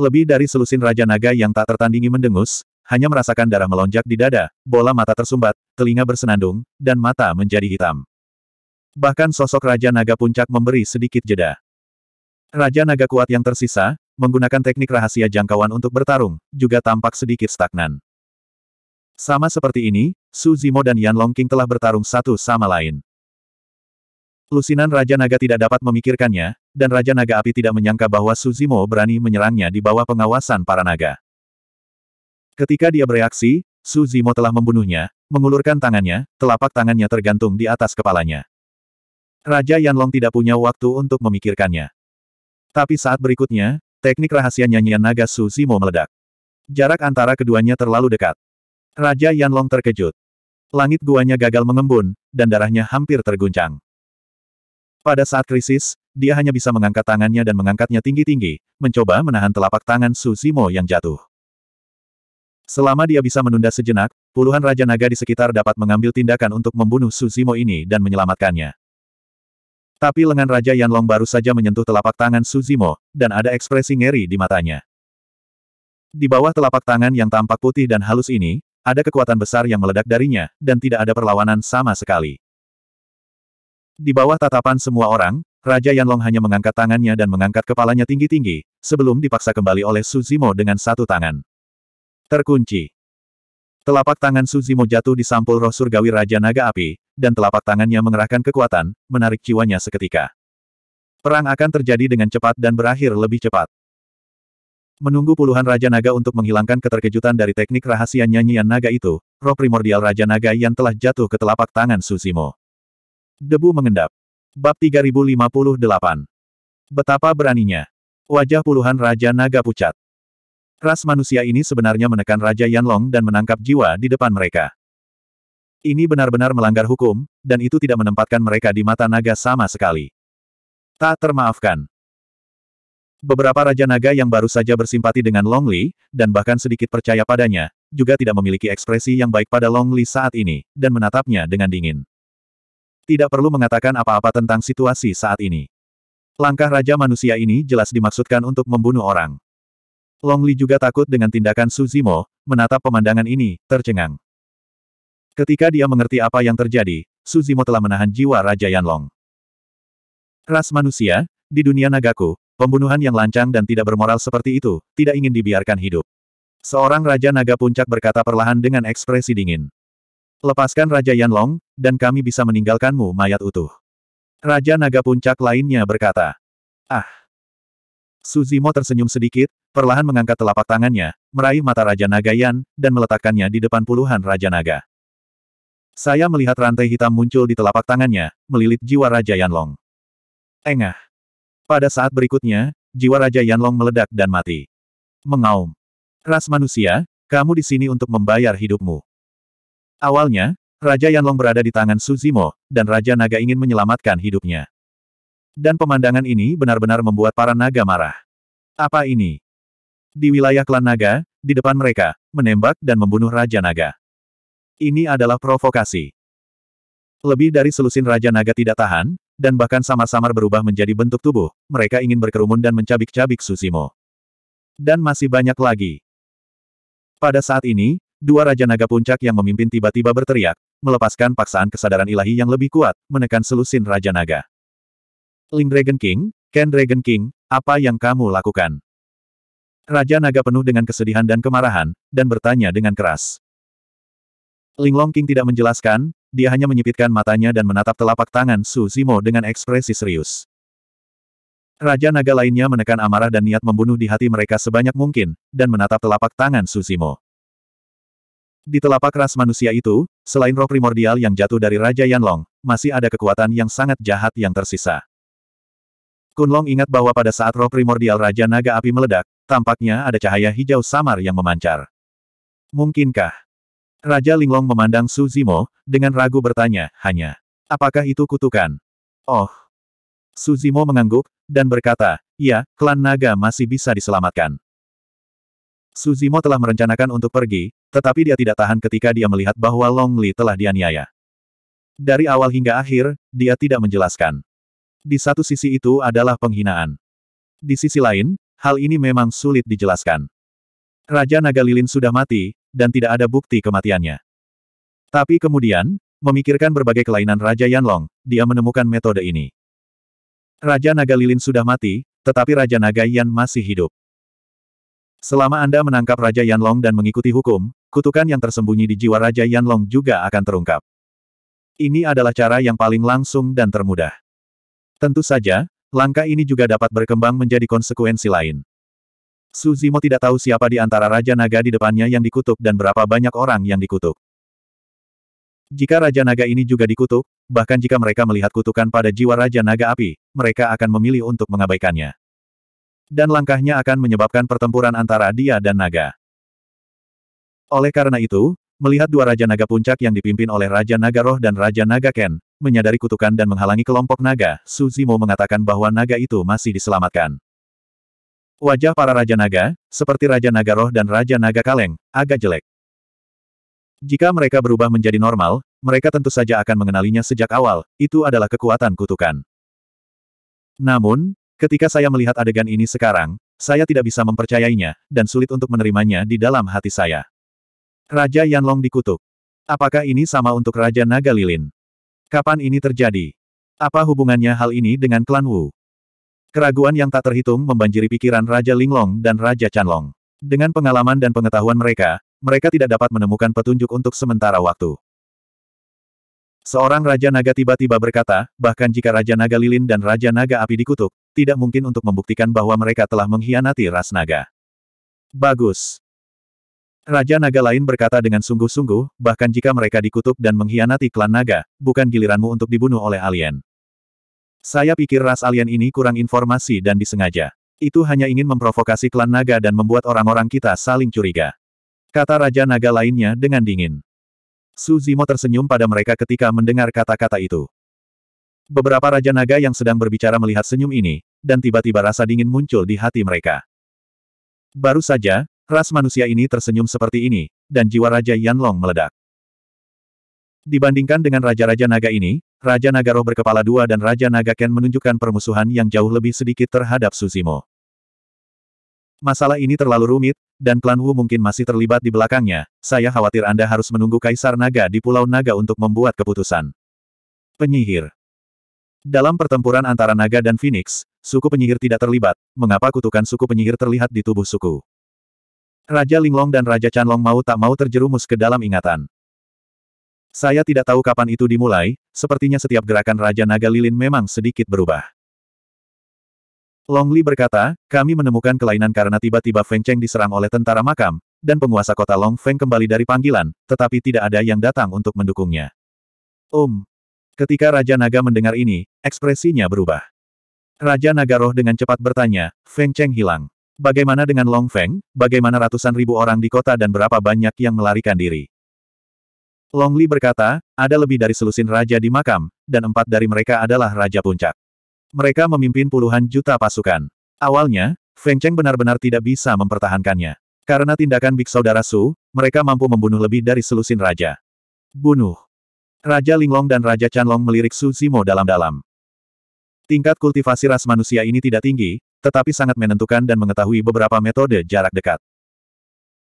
Lebih dari selusin Raja Naga yang tak tertandingi mendengus, hanya merasakan darah melonjak di dada, bola mata tersumbat, telinga bersenandung, dan mata menjadi hitam. Bahkan sosok Raja Naga Puncak memberi sedikit jeda. Raja Naga kuat yang tersisa, menggunakan teknik rahasia jangkauan untuk bertarung, juga tampak sedikit stagnan. Sama seperti ini, Su Zimo dan Yan Longking telah bertarung satu sama lain. Lusinan Raja Naga tidak dapat memikirkannya, dan Raja Naga Api tidak menyangka bahwa Suzimo berani menyerangnya di bawah pengawasan para naga. Ketika dia bereaksi, Suzimo telah membunuhnya, mengulurkan tangannya, telapak tangannya tergantung di atas kepalanya. Raja Yanlong tidak punya waktu untuk memikirkannya. Tapi saat berikutnya, teknik rahasia nyanyian naga Suzimo meledak. Jarak antara keduanya terlalu dekat. Raja Yanlong terkejut. Langit guanya gagal mengembun, dan darahnya hampir terguncang. Pada saat krisis, dia hanya bisa mengangkat tangannya dan mengangkatnya tinggi-tinggi, mencoba menahan telapak tangan Su yang jatuh. Selama dia bisa menunda sejenak, puluhan Raja Naga di sekitar dapat mengambil tindakan untuk membunuh Su ini dan menyelamatkannya. Tapi lengan Raja Yanlong baru saja menyentuh telapak tangan Suzimo, dan ada ekspresi ngeri di matanya. Di bawah telapak tangan yang tampak putih dan halus ini, ada kekuatan besar yang meledak darinya, dan tidak ada perlawanan sama sekali. Di bawah tatapan semua orang, Raja Yanlong hanya mengangkat tangannya dan mengangkat kepalanya tinggi-tinggi, sebelum dipaksa kembali oleh Suzimo dengan satu tangan. Terkunci. Telapak tangan Suzimo jatuh di sampul roh surgawi Raja Naga Api, dan telapak tangannya mengerahkan kekuatan, menarik jiwanya seketika. Perang akan terjadi dengan cepat dan berakhir lebih cepat. Menunggu puluhan Raja Naga untuk menghilangkan keterkejutan dari teknik rahasia nyanyian naga itu, roh primordial Raja Naga yang telah jatuh ke telapak tangan Suzimo. Debu mengendap. Bab 3058. Betapa beraninya. Wajah puluhan Raja Naga pucat. Ras manusia ini sebenarnya menekan Raja Yanlong dan menangkap jiwa di depan mereka. Ini benar-benar melanggar hukum, dan itu tidak menempatkan mereka di mata naga sama sekali. Tak termaafkan. Beberapa Raja Naga yang baru saja bersimpati dengan Long Li, dan bahkan sedikit percaya padanya, juga tidak memiliki ekspresi yang baik pada Long Li saat ini, dan menatapnya dengan dingin. Tidak perlu mengatakan apa-apa tentang situasi saat ini. Langkah Raja Manusia ini jelas dimaksudkan untuk membunuh orang. Long Li juga takut dengan tindakan Suzimo, menatap pemandangan ini, tercengang. Ketika dia mengerti apa yang terjadi, Suzimo telah menahan jiwa Raja Yanlong. Ras manusia, di dunia nagaku, pembunuhan yang lancang dan tidak bermoral seperti itu, tidak ingin dibiarkan hidup. Seorang Raja Naga Puncak berkata perlahan dengan ekspresi dingin. Lepaskan Raja Yanlong, dan kami bisa meninggalkanmu mayat utuh. Raja Naga Puncak lainnya berkata. Ah! Suzimo tersenyum sedikit, perlahan mengangkat telapak tangannya, meraih mata Raja Naga Yan, dan meletakkannya di depan puluhan Raja Naga. Saya melihat rantai hitam muncul di telapak tangannya, melilit jiwa Raja Yanlong. Engah! Pada saat berikutnya, jiwa Raja Yanlong meledak dan mati. Mengaum. Ras manusia, kamu di sini untuk membayar hidupmu. Awalnya, Raja Yanlong berada di tangan Suzimo, dan Raja Naga ingin menyelamatkan hidupnya. Dan pemandangan ini benar-benar membuat para naga marah. Apa ini? Di wilayah klan naga, di depan mereka, menembak dan membunuh Raja Naga. Ini adalah provokasi. Lebih dari selusin Raja Naga tidak tahan, dan bahkan samar-samar berubah menjadi bentuk tubuh, mereka ingin berkerumun dan mencabik-cabik Susimo. Dan masih banyak lagi. Pada saat ini, Dua Raja Naga Puncak yang memimpin tiba-tiba berteriak, melepaskan paksaan kesadaran ilahi yang lebih kuat, menekan selusin Raja Naga. Ling Dragon King, Ken Dragon King, apa yang kamu lakukan? Raja Naga penuh dengan kesedihan dan kemarahan, dan bertanya dengan keras. Ling Long King tidak menjelaskan, dia hanya menyipitkan matanya dan menatap telapak tangan Su Zimo dengan ekspresi serius. Raja naga lainnya menekan amarah dan niat membunuh di hati mereka sebanyak mungkin, dan menatap telapak tangan Su Susimo. Di telapak ras manusia itu, selain roh primordial yang jatuh dari Raja Yanlong, masih ada kekuatan yang sangat jahat yang tersisa. Kunlong ingat bahwa pada saat roh primordial Raja Naga Api meledak, tampaknya ada cahaya hijau samar yang memancar. Mungkinkah? Raja Linglong memandang Su Zimo, dengan ragu bertanya, hanya, apakah itu kutukan? Oh! Su Zimo mengangguk, dan berkata, ya, klan naga masih bisa diselamatkan. Suzimo telah merencanakan untuk pergi, tetapi dia tidak tahan ketika dia melihat bahwa Long Li telah dianiaya. Dari awal hingga akhir, dia tidak menjelaskan. Di satu sisi itu adalah penghinaan. Di sisi lain, hal ini memang sulit dijelaskan. Raja Naga Lilin sudah mati, dan tidak ada bukti kematiannya. Tapi kemudian, memikirkan berbagai kelainan Raja Yanlong, dia menemukan metode ini. Raja Naga Lilin sudah mati, tetapi Raja Naga Yan masih hidup. Selama Anda menangkap Raja Yanlong dan mengikuti hukum, kutukan yang tersembunyi di jiwa Raja Yanlong juga akan terungkap. Ini adalah cara yang paling langsung dan termudah. Tentu saja, langkah ini juga dapat berkembang menjadi konsekuensi lain. Suzimo tidak tahu siapa di antara Raja Naga di depannya yang dikutuk dan berapa banyak orang yang dikutuk. Jika Raja Naga ini juga dikutuk, bahkan jika mereka melihat kutukan pada jiwa Raja Naga Api, mereka akan memilih untuk mengabaikannya. Dan langkahnya akan menyebabkan pertempuran antara dia dan naga. Oleh karena itu, melihat dua Raja Naga Puncak yang dipimpin oleh Raja Naga Roh dan Raja Naga Ken, menyadari kutukan dan menghalangi kelompok naga, Suzimo mengatakan bahwa naga itu masih diselamatkan. Wajah para Raja Naga, seperti Raja Naga Roh dan Raja Naga Kaleng, agak jelek. Jika mereka berubah menjadi normal, mereka tentu saja akan mengenalinya sejak awal, itu adalah kekuatan kutukan. Namun, Ketika saya melihat adegan ini sekarang, saya tidak bisa mempercayainya, dan sulit untuk menerimanya di dalam hati saya. Raja Yanlong dikutuk. Apakah ini sama untuk Raja Naga Lilin? Kapan ini terjadi? Apa hubungannya hal ini dengan klan Wu? Keraguan yang tak terhitung membanjiri pikiran Raja Linglong dan Raja Chanlong. Dengan pengalaman dan pengetahuan mereka, mereka tidak dapat menemukan petunjuk untuk sementara waktu. Seorang Raja Naga tiba-tiba berkata, bahkan jika Raja Naga Lilin dan Raja Naga Api dikutuk, tidak mungkin untuk membuktikan bahwa mereka telah mengkhianati ras naga. Bagus. Raja naga lain berkata dengan sungguh-sungguh, bahkan jika mereka dikutuk dan mengkhianati klan naga, bukan giliranmu untuk dibunuh oleh alien. Saya pikir ras alien ini kurang informasi dan disengaja. Itu hanya ingin memprovokasi klan naga dan membuat orang-orang kita saling curiga. Kata Raja naga lainnya dengan dingin. Suzimo tersenyum pada mereka ketika mendengar kata-kata itu. Beberapa Raja Naga yang sedang berbicara melihat senyum ini, dan tiba-tiba rasa dingin muncul di hati mereka. Baru saja, ras manusia ini tersenyum seperti ini, dan jiwa Raja Yanlong meledak. Dibandingkan dengan Raja-Raja Naga ini, Raja Naga Roh berkepala dua dan Raja Naga Ken menunjukkan permusuhan yang jauh lebih sedikit terhadap Suzimo. Masalah ini terlalu rumit, dan klan Wu mungkin masih terlibat di belakangnya, saya khawatir Anda harus menunggu Kaisar Naga di Pulau Naga untuk membuat keputusan. Penyihir dalam pertempuran antara naga dan Phoenix, suku penyihir tidak terlibat, mengapa kutukan suku penyihir terlihat di tubuh suku? Raja Linglong dan Raja Chanlong mau tak mau terjerumus ke dalam ingatan. Saya tidak tahu kapan itu dimulai, sepertinya setiap gerakan Raja Naga Lilin memang sedikit berubah. Long Li berkata, kami menemukan kelainan karena tiba-tiba Feng Cheng diserang oleh tentara makam, dan penguasa kota Long Feng kembali dari panggilan, tetapi tidak ada yang datang untuk mendukungnya. um, Ketika Raja Naga mendengar ini, ekspresinya berubah. Raja Naga Roh dengan cepat bertanya, Feng Cheng hilang. Bagaimana dengan Long Feng, bagaimana ratusan ribu orang di kota dan berapa banyak yang melarikan diri? Long Li berkata, ada lebih dari selusin raja di makam, dan empat dari mereka adalah Raja Puncak. Mereka memimpin puluhan juta pasukan. Awalnya, Feng Cheng benar-benar tidak bisa mempertahankannya. Karena tindakan Big Saudara Su, mereka mampu membunuh lebih dari selusin raja. Bunuh. Raja Linglong dan Raja Chanlong melirik Su Zimo dalam-dalam. Tingkat kultivasi ras manusia ini tidak tinggi, tetapi sangat menentukan dan mengetahui beberapa metode jarak dekat.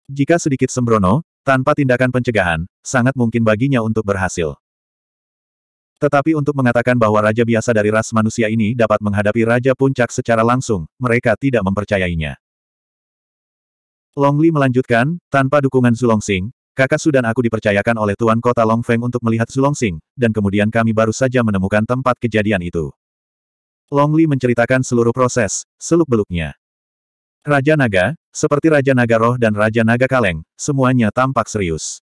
Jika sedikit sembrono, tanpa tindakan pencegahan, sangat mungkin baginya untuk berhasil. Tetapi untuk mengatakan bahwa raja biasa dari ras manusia ini dapat menghadapi raja puncak secara langsung, mereka tidak mempercayainya. Longli melanjutkan, tanpa dukungan Zulong Sing, Kakak Su dan aku dipercayakan oleh Tuan Kota Long Feng untuk melihat Sing, dan kemudian kami baru saja menemukan tempat kejadian itu. Long Li menceritakan seluruh proses, seluk-beluknya. Raja Naga, seperti Raja Naga Roh dan Raja Naga Kaleng, semuanya tampak serius.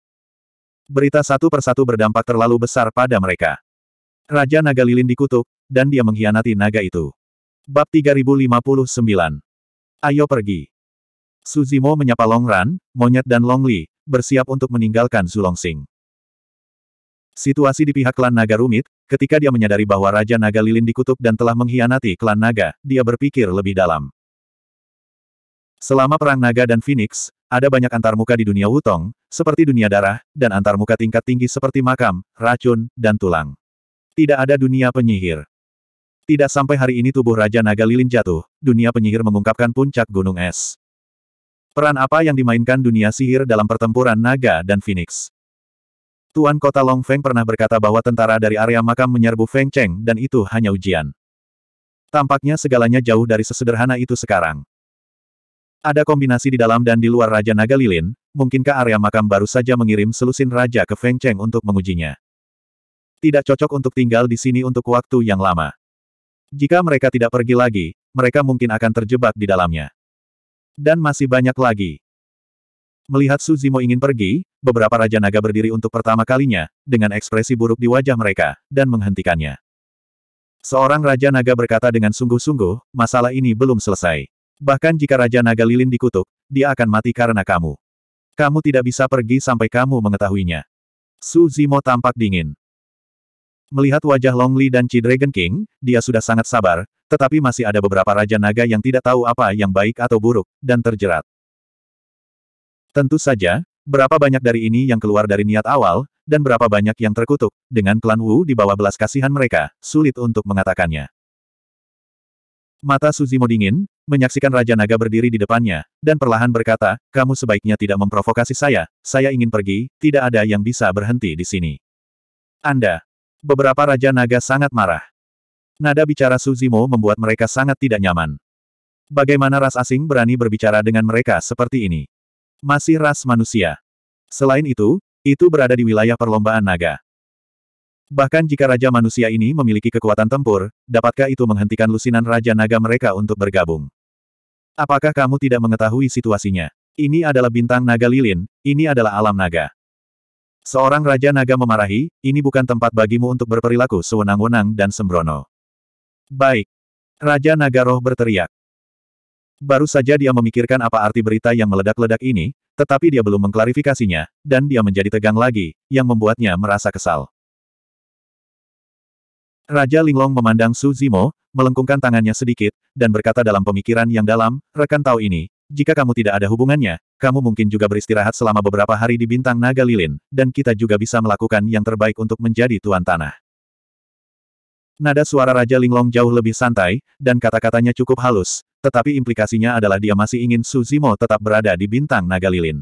Berita satu persatu berdampak terlalu besar pada mereka. Raja Naga Lilin dikutuk, dan dia mengkhianati naga itu. Bab 3059 Ayo pergi. Suzimo menyapa Long Ran, Monyet dan Long Li, bersiap untuk meninggalkan Zulongsing. Situasi di pihak klan naga rumit, ketika dia menyadari bahwa Raja Naga Lilin dikutuk dan telah mengkhianati klan naga, dia berpikir lebih dalam. Selama perang naga dan Phoenix, ada banyak antarmuka di dunia wutong, seperti dunia darah, dan antarmuka tingkat tinggi seperti makam, racun, dan tulang. Tidak ada dunia penyihir. Tidak sampai hari ini tubuh Raja Naga Lilin jatuh, dunia penyihir mengungkapkan puncak gunung es. Peran apa yang dimainkan dunia sihir dalam pertempuran naga dan Phoenix? Tuan kota Long Feng pernah berkata bahwa tentara dari area makam menyerbu Feng Cheng dan itu hanya ujian. Tampaknya segalanya jauh dari sesederhana itu sekarang. Ada kombinasi di dalam dan di luar Raja Naga Lilin, mungkinkah area makam baru saja mengirim selusin raja ke Feng Cheng untuk mengujinya? Tidak cocok untuk tinggal di sini untuk waktu yang lama. Jika mereka tidak pergi lagi, mereka mungkin akan terjebak di dalamnya. Dan masih banyak lagi. Melihat Su Zimo ingin pergi, beberapa Raja Naga berdiri untuk pertama kalinya, dengan ekspresi buruk di wajah mereka, dan menghentikannya. Seorang Raja Naga berkata dengan sungguh-sungguh, masalah ini belum selesai. Bahkan jika Raja Naga Lilin dikutuk, dia akan mati karena kamu. Kamu tidak bisa pergi sampai kamu mengetahuinya. Su Zimo tampak dingin. Melihat wajah Long Li dan Chi Dragon King, dia sudah sangat sabar, tetapi masih ada beberapa Raja Naga yang tidak tahu apa yang baik atau buruk, dan terjerat. Tentu saja, berapa banyak dari ini yang keluar dari niat awal, dan berapa banyak yang terkutuk, dengan klan Wu di bawah belas kasihan mereka, sulit untuk mengatakannya. Mata Suzimo dingin, menyaksikan Raja Naga berdiri di depannya, dan perlahan berkata, kamu sebaiknya tidak memprovokasi saya, saya ingin pergi, tidak ada yang bisa berhenti di sini. Anda. Beberapa Raja Naga sangat marah. Nada bicara Suzimo membuat mereka sangat tidak nyaman. Bagaimana ras asing berani berbicara dengan mereka seperti ini? Masih ras manusia. Selain itu, itu berada di wilayah perlombaan naga. Bahkan jika Raja Manusia ini memiliki kekuatan tempur, dapatkah itu menghentikan lusinan Raja Naga mereka untuk bergabung? Apakah kamu tidak mengetahui situasinya? Ini adalah bintang naga lilin, ini adalah alam naga. Seorang Raja Naga memarahi, ini bukan tempat bagimu untuk berperilaku sewenang-wenang dan sembrono. Baik. Raja Naga Roh berteriak. Baru saja dia memikirkan apa arti berita yang meledak-ledak ini, tetapi dia belum mengklarifikasinya, dan dia menjadi tegang lagi, yang membuatnya merasa kesal. Raja Linglong memandang Su Zimo, melengkungkan tangannya sedikit, dan berkata dalam pemikiran yang dalam, rekan tahu ini, jika kamu tidak ada hubungannya, kamu mungkin juga beristirahat selama beberapa hari di bintang naga lilin, dan kita juga bisa melakukan yang terbaik untuk menjadi tuan tanah. Nada suara Raja Linglong jauh lebih santai, dan kata-katanya cukup halus, tetapi implikasinya adalah dia masih ingin Suzimo tetap berada di bintang naga lilin.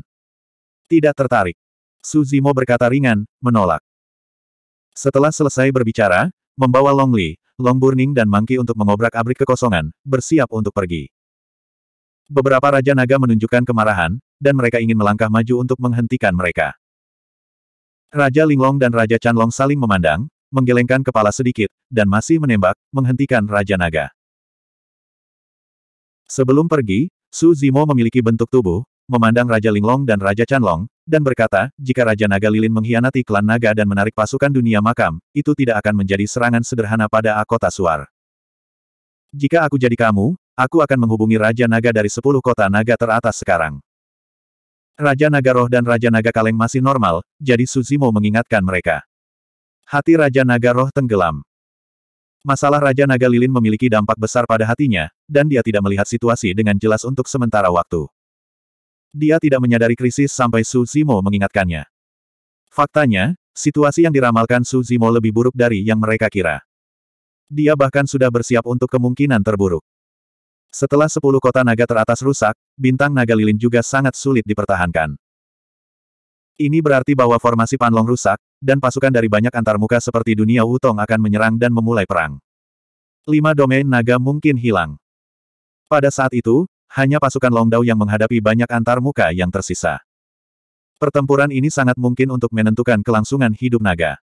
Tidak tertarik. Suzimo berkata ringan, menolak. Setelah selesai berbicara, membawa Long Li, Long Burning dan Mangki untuk mengobrak-abrik kekosongan, bersiap untuk pergi. Beberapa Raja Naga menunjukkan kemarahan, dan mereka ingin melangkah maju untuk menghentikan mereka. Raja Linglong dan Raja Chanlong saling memandang, menggelengkan kepala sedikit, dan masih menembak, menghentikan Raja Naga. Sebelum pergi, Su Zimo memiliki bentuk tubuh, memandang Raja Linglong dan Raja Chanlong, dan berkata, jika Raja Naga Lilin mengkhianati klan Naga dan menarik pasukan dunia makam, itu tidak akan menjadi serangan sederhana pada Akota Suar. Jika aku jadi kamu, aku akan menghubungi Raja Naga dari sepuluh kota Naga teratas sekarang. Raja Naga Roh dan Raja Naga Kaleng masih normal, jadi Suzimo mengingatkan mereka. Hati Raja Naga roh tenggelam. Masalah Raja Naga Lilin memiliki dampak besar pada hatinya, dan dia tidak melihat situasi dengan jelas untuk sementara waktu. Dia tidak menyadari krisis sampai Su Zimo mengingatkannya. Faktanya, situasi yang diramalkan Su Zimo lebih buruk dari yang mereka kira. Dia bahkan sudah bersiap untuk kemungkinan terburuk. Setelah sepuluh kota naga teratas rusak, bintang naga lilin juga sangat sulit dipertahankan. Ini berarti bahwa formasi Panlong rusak, dan pasukan dari banyak antarmuka seperti dunia Wutong akan menyerang dan memulai perang. Lima domain naga mungkin hilang. Pada saat itu, hanya pasukan Longdao yang menghadapi banyak antarmuka yang tersisa. Pertempuran ini sangat mungkin untuk menentukan kelangsungan hidup naga.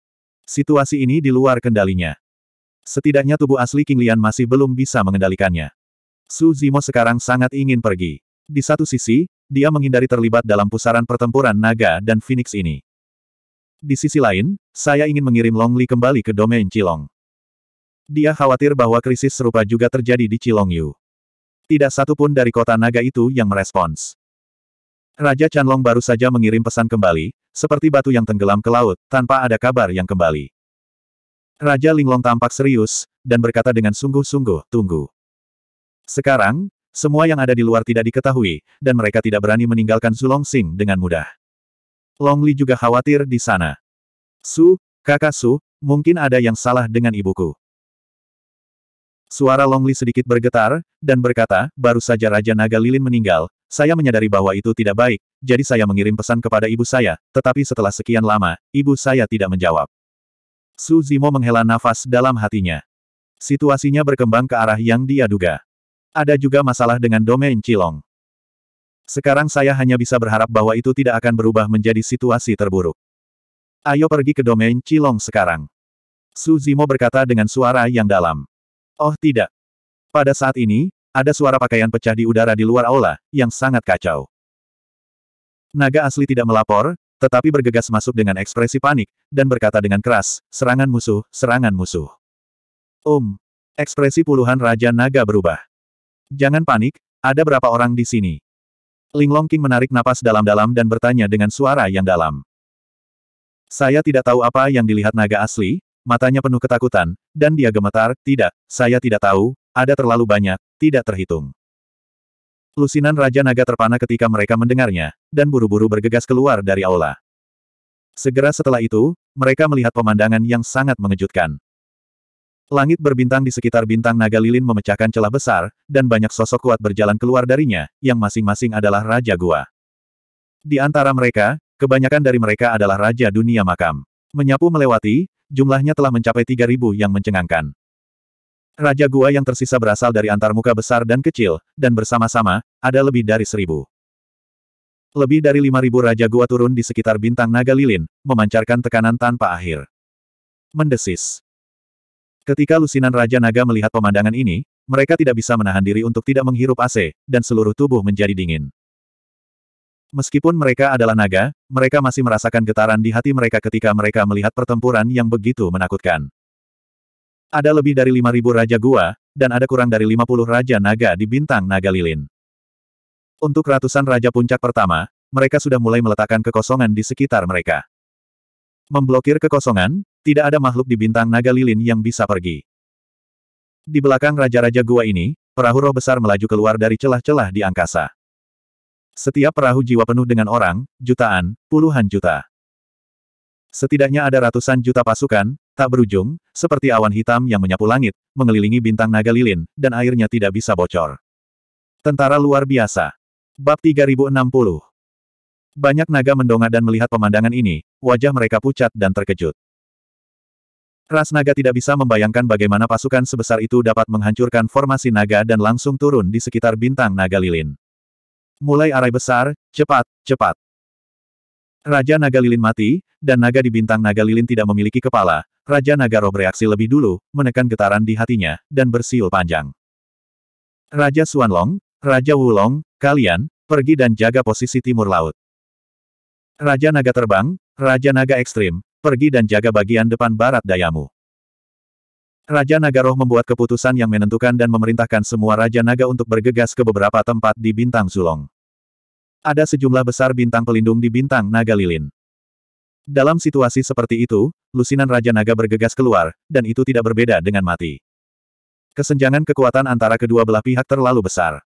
Situasi ini di luar kendalinya. Setidaknya tubuh asli King Lian masih belum bisa mengendalikannya. Su Zimo sekarang sangat ingin pergi. Di satu sisi, dia menghindari terlibat dalam pusaran pertempuran naga dan Phoenix ini. Di sisi lain, saya ingin mengirim Long Li kembali ke domain Cilong. Dia khawatir bahwa krisis serupa juga terjadi di Cilong Yu. Tidak satu pun dari kota naga itu yang merespons. Raja Chanlong baru saja mengirim pesan kembali, seperti batu yang tenggelam ke laut, tanpa ada kabar yang kembali. Raja Linglong tampak serius, dan berkata dengan sungguh-sungguh, tunggu. Sekarang, semua yang ada di luar tidak diketahui, dan mereka tidak berani meninggalkan Su Sing dengan mudah. Long Li juga khawatir di sana. Su, kakak Su, mungkin ada yang salah dengan ibuku. Suara Long Li sedikit bergetar, dan berkata, baru saja Raja Naga Lilin meninggal, saya menyadari bahwa itu tidak baik, jadi saya mengirim pesan kepada ibu saya, tetapi setelah sekian lama, ibu saya tidak menjawab. Su Zimo menghela nafas dalam hatinya. Situasinya berkembang ke arah yang dia duga. Ada juga masalah dengan domain Cilong. Sekarang saya hanya bisa berharap bahwa itu tidak akan berubah menjadi situasi terburuk. Ayo pergi ke domain Cilong sekarang. Su Zimo berkata dengan suara yang dalam. Oh tidak. Pada saat ini, ada suara pakaian pecah di udara di luar aula, yang sangat kacau. Naga asli tidak melapor, tetapi bergegas masuk dengan ekspresi panik, dan berkata dengan keras, serangan musuh, serangan musuh. Um, ekspresi puluhan Raja Naga berubah. Jangan panik, ada berapa orang di sini? Ling Long King menarik napas dalam-dalam dan bertanya dengan suara yang dalam. Saya tidak tahu apa yang dilihat naga asli, matanya penuh ketakutan, dan dia gemetar, tidak, saya tidak tahu, ada terlalu banyak, tidak terhitung. Lusinan Raja Naga terpana ketika mereka mendengarnya, dan buru-buru bergegas keluar dari aula. Segera setelah itu, mereka melihat pemandangan yang sangat mengejutkan. Langit berbintang di sekitar bintang naga lilin memecahkan celah besar, dan banyak sosok kuat berjalan keluar darinya, yang masing-masing adalah Raja Gua. Di antara mereka, kebanyakan dari mereka adalah Raja Dunia Makam. Menyapu melewati, jumlahnya telah mencapai 3.000 yang mencengangkan. Raja Gua yang tersisa berasal dari antar muka besar dan kecil, dan bersama-sama, ada lebih dari seribu. Lebih dari lima ribu Raja Gua turun di sekitar bintang naga lilin, memancarkan tekanan tanpa akhir. Mendesis. Ketika lusinan Raja Naga melihat pemandangan ini, mereka tidak bisa menahan diri untuk tidak menghirup AC, dan seluruh tubuh menjadi dingin. Meskipun mereka adalah naga, mereka masih merasakan getaran di hati mereka ketika mereka melihat pertempuran yang begitu menakutkan. Ada lebih dari 5.000 Raja Gua, dan ada kurang dari 50 Raja Naga di Bintang Naga Lilin. Untuk ratusan Raja Puncak pertama, mereka sudah mulai meletakkan kekosongan di sekitar mereka. Memblokir kekosongan, tidak ada makhluk di bintang naga lilin yang bisa pergi. Di belakang raja-raja gua ini, perahu roh besar melaju keluar dari celah-celah di angkasa. Setiap perahu jiwa penuh dengan orang, jutaan, puluhan juta. Setidaknya ada ratusan juta pasukan, tak berujung, seperti awan hitam yang menyapu langit, mengelilingi bintang naga lilin, dan airnya tidak bisa bocor. Tentara luar biasa. Bab 3060 banyak naga mendongak dan melihat pemandangan ini, wajah mereka pucat dan terkejut. Ras naga tidak bisa membayangkan bagaimana pasukan sebesar itu dapat menghancurkan formasi naga dan langsung turun di sekitar bintang naga lilin. Mulai arai besar, cepat, cepat. Raja Naga Lilin mati, dan naga di bintang Naga Lilin tidak memiliki kepala. Raja Naga Roh bereaksi lebih dulu, menekan getaran di hatinya, dan bersiul panjang. Raja Suanlong, Raja Wulong, kalian, pergi dan jaga posisi timur laut. Raja Naga Terbang, Raja Naga Ekstrim, pergi dan jaga bagian depan barat dayamu. Raja Naga Roh membuat keputusan yang menentukan dan memerintahkan semua Raja Naga untuk bergegas ke beberapa tempat di Bintang Zulong. Ada sejumlah besar bintang pelindung di Bintang Naga Lilin. Dalam situasi seperti itu, lusinan Raja Naga bergegas keluar, dan itu tidak berbeda dengan mati. Kesenjangan kekuatan antara kedua belah pihak terlalu besar.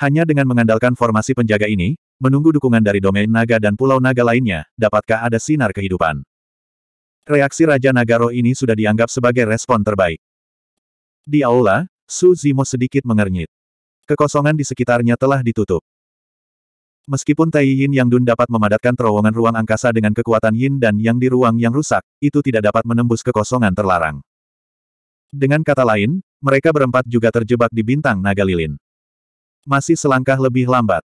Hanya dengan mengandalkan formasi penjaga ini, menunggu dukungan dari domain naga dan pulau naga lainnya, dapatkah ada sinar kehidupan? Reaksi Raja Nagaro ini sudah dianggap sebagai respon terbaik. Di aula, Su Zimo sedikit mengernyit. Kekosongan di sekitarnya telah ditutup. Meskipun Tai Yin Yang Dun dapat memadatkan terowongan ruang angkasa dengan kekuatan Yin dan Yang di ruang yang rusak, itu tidak dapat menembus kekosongan terlarang. Dengan kata lain, mereka berempat juga terjebak di bintang naga lilin. Masih selangkah lebih lambat.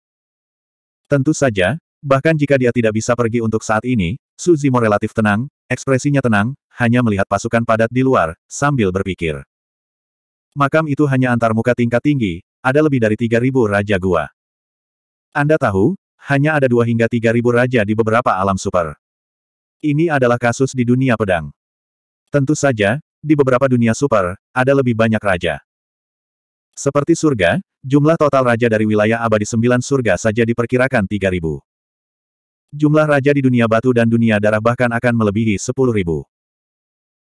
Tentu saja, bahkan jika dia tidak bisa pergi untuk saat ini, Zimo relatif tenang, ekspresinya tenang, hanya melihat pasukan padat di luar, sambil berpikir. Makam itu hanya antar muka tingkat tinggi, ada lebih dari 3.000 raja gua. Anda tahu, hanya ada 2 hingga 3.000 raja di beberapa alam super. Ini adalah kasus di dunia pedang. Tentu saja, di beberapa dunia super, ada lebih banyak raja. Seperti surga, jumlah total raja dari wilayah abadi sembilan surga saja diperkirakan 3.000. Jumlah raja di dunia batu dan dunia darah bahkan akan melebihi 10.000.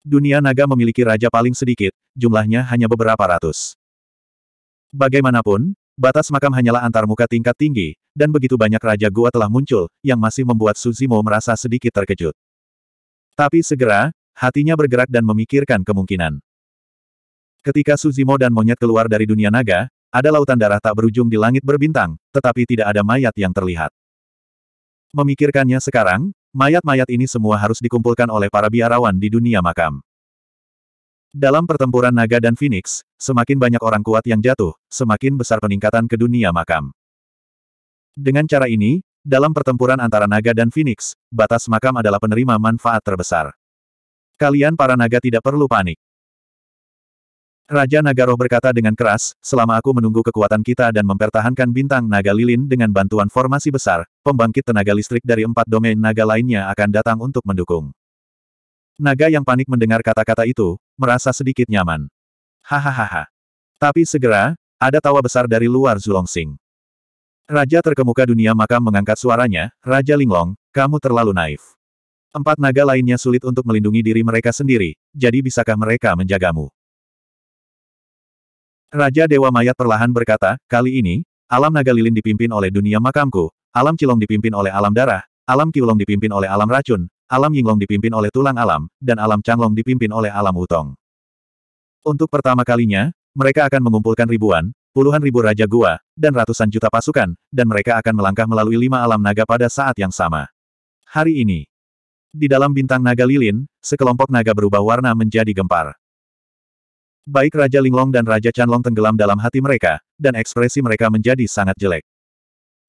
Dunia naga memiliki raja paling sedikit, jumlahnya hanya beberapa ratus. Bagaimanapun, batas makam hanyalah antar muka tingkat tinggi, dan begitu banyak raja gua telah muncul, yang masih membuat Suzimo merasa sedikit terkejut. Tapi segera, hatinya bergerak dan memikirkan kemungkinan. Ketika Suzimo dan monyet keluar dari dunia naga, ada lautan darah tak berujung di langit berbintang, tetapi tidak ada mayat yang terlihat. Memikirkannya sekarang, mayat-mayat ini semua harus dikumpulkan oleh para biarawan di dunia makam. Dalam pertempuran naga dan Phoenix, semakin banyak orang kuat yang jatuh, semakin besar peningkatan ke dunia makam. Dengan cara ini, dalam pertempuran antara naga dan Phoenix, batas makam adalah penerima manfaat terbesar. Kalian para naga tidak perlu panik. Raja Nagaro berkata dengan keras, selama aku menunggu kekuatan kita dan mempertahankan bintang naga lilin dengan bantuan formasi besar, pembangkit tenaga listrik dari empat domain naga lainnya akan datang untuk mendukung. Naga yang panik mendengar kata-kata itu, merasa sedikit nyaman. Hahaha. Tapi segera, ada tawa besar dari luar Zulongsing. Raja terkemuka dunia makam mengangkat suaranya, Raja Linglong, kamu terlalu naif. Empat naga lainnya sulit untuk melindungi diri mereka sendiri, jadi bisakah mereka menjagamu? Raja Dewa Mayat perlahan berkata, kali ini, alam naga lilin dipimpin oleh dunia makamku, alam cilong dipimpin oleh alam darah, alam kiulong dipimpin oleh alam racun, alam yinglong dipimpin oleh tulang alam, dan alam canglong dipimpin oleh alam utong. Untuk pertama kalinya, mereka akan mengumpulkan ribuan, puluhan ribu raja gua, dan ratusan juta pasukan, dan mereka akan melangkah melalui lima alam naga pada saat yang sama. Hari ini, di dalam bintang naga lilin, sekelompok naga berubah warna menjadi gempar. Baik Raja Linglong dan Raja Chanlong tenggelam dalam hati mereka, dan ekspresi mereka menjadi sangat jelek.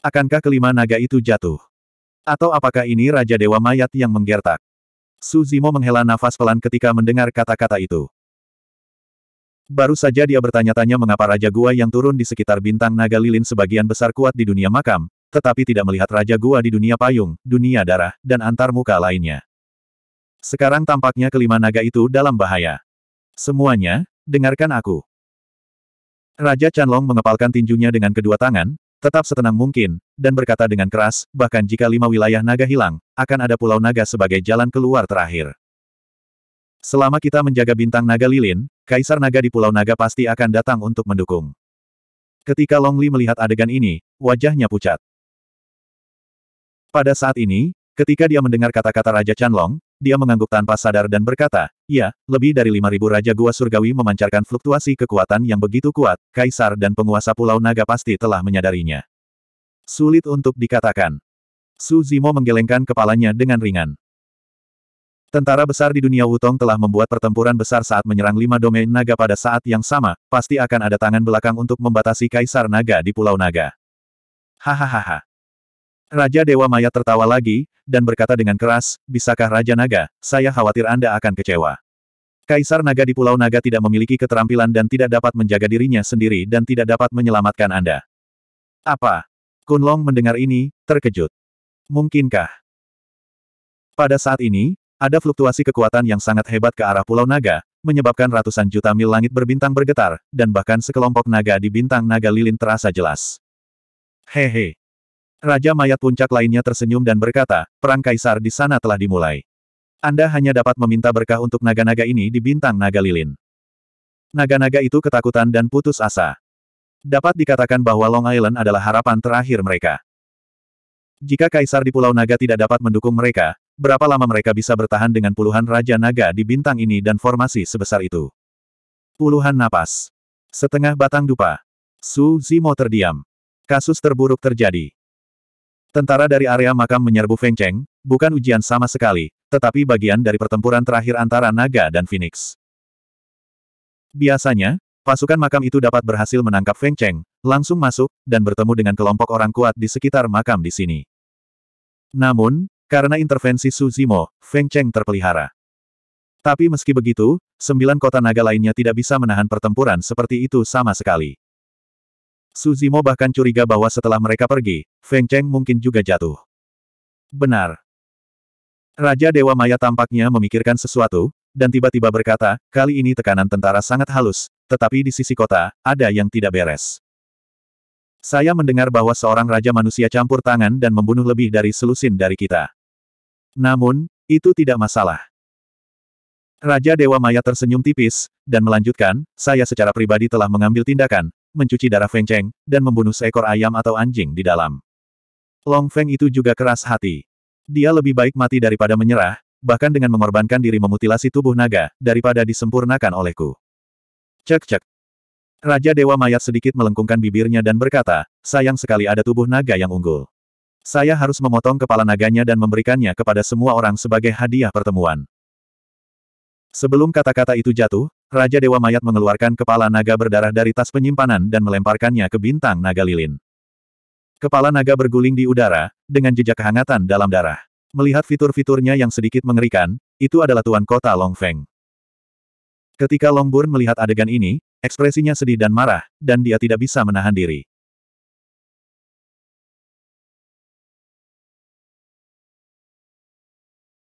Akankah kelima naga itu jatuh? Atau apakah ini Raja Dewa Mayat yang menggertak? Su Zimo menghela nafas pelan ketika mendengar kata-kata itu. Baru saja dia bertanya-tanya mengapa Raja Gua yang turun di sekitar bintang naga lilin sebagian besar kuat di dunia makam, tetapi tidak melihat Raja Gua di dunia payung, dunia darah, dan antarmuka lainnya. Sekarang tampaknya kelima naga itu dalam bahaya. Semuanya, Dengarkan aku. Raja Chanlong mengepalkan tinjunya dengan kedua tangan, tetap setenang mungkin, dan berkata dengan keras, bahkan jika lima wilayah naga hilang, akan ada pulau naga sebagai jalan keluar terakhir. Selama kita menjaga bintang naga lilin, kaisar naga di pulau naga pasti akan datang untuk mendukung. Ketika Long Li melihat adegan ini, wajahnya pucat. Pada saat ini, ketika dia mendengar kata-kata Raja Chanlong, dia mengangguk tanpa sadar dan berkata, Ya, lebih dari ribu Raja Gua Surgawi memancarkan fluktuasi kekuatan yang begitu kuat, Kaisar dan penguasa Pulau Naga pasti telah menyadarinya. Sulit untuk dikatakan. Su Zimo menggelengkan kepalanya dengan ringan. Tentara besar di dunia Wutong telah membuat pertempuran besar saat menyerang lima domain naga pada saat yang sama, pasti akan ada tangan belakang untuk membatasi kaisar naga di Pulau Naga. Hahaha. Raja Dewa Maya tertawa lagi, dan berkata dengan keras, Bisakah Raja Naga, saya khawatir Anda akan kecewa. Kaisar Naga di Pulau Naga tidak memiliki keterampilan dan tidak dapat menjaga dirinya sendiri dan tidak dapat menyelamatkan Anda. Apa? Kunlong mendengar ini, terkejut. Mungkinkah? Pada saat ini, ada fluktuasi kekuatan yang sangat hebat ke arah Pulau Naga, menyebabkan ratusan juta mil langit berbintang bergetar, dan bahkan sekelompok naga di bintang naga lilin terasa jelas. Hehe. Raja mayat puncak lainnya tersenyum dan berkata, perang kaisar di sana telah dimulai. Anda hanya dapat meminta berkah untuk naga-naga ini di bintang naga lilin. Naga-naga itu ketakutan dan putus asa. Dapat dikatakan bahwa Long Island adalah harapan terakhir mereka. Jika kaisar di Pulau Naga tidak dapat mendukung mereka, berapa lama mereka bisa bertahan dengan puluhan raja naga di bintang ini dan formasi sebesar itu? Puluhan napas. Setengah batang dupa. Su Zimo terdiam. Kasus terburuk terjadi. Tentara dari area makam menyerbu Feng Cheng, bukan ujian sama sekali, tetapi bagian dari pertempuran terakhir antara naga dan Phoenix. Biasanya, pasukan makam itu dapat berhasil menangkap Feng Cheng, langsung masuk, dan bertemu dengan kelompok orang kuat di sekitar makam di sini. Namun, karena intervensi Su Zimo, Feng Cheng terpelihara. Tapi meski begitu, sembilan kota naga lainnya tidak bisa menahan pertempuran seperti itu sama sekali. Suzimo bahkan curiga bahwa setelah mereka pergi, Feng Cheng mungkin juga jatuh. Benar. Raja Dewa Maya tampaknya memikirkan sesuatu, dan tiba-tiba berkata, kali ini tekanan tentara sangat halus, tetapi di sisi kota, ada yang tidak beres. Saya mendengar bahwa seorang raja manusia campur tangan dan membunuh lebih dari selusin dari kita. Namun, itu tidak masalah. Raja Dewa Maya tersenyum tipis, dan melanjutkan, saya secara pribadi telah mengambil tindakan, mencuci darah Feng Cheng, dan membunuh seekor ayam atau anjing di dalam. Long Feng itu juga keras hati. Dia lebih baik mati daripada menyerah, bahkan dengan mengorbankan diri memutilasi tubuh naga, daripada disempurnakan olehku. Cek-cek. Raja Dewa Mayat sedikit melengkungkan bibirnya dan berkata, sayang sekali ada tubuh naga yang unggul. Saya harus memotong kepala naganya dan memberikannya kepada semua orang sebagai hadiah pertemuan. Sebelum kata-kata itu jatuh, Raja Dewa Mayat mengeluarkan kepala naga berdarah dari tas penyimpanan dan melemparkannya ke bintang naga lilin. Kepala naga berguling di udara, dengan jejak kehangatan dalam darah. Melihat fitur-fiturnya yang sedikit mengerikan, itu adalah Tuan Kota Long Feng. Ketika Longburn melihat adegan ini, ekspresinya sedih dan marah, dan dia tidak bisa menahan diri.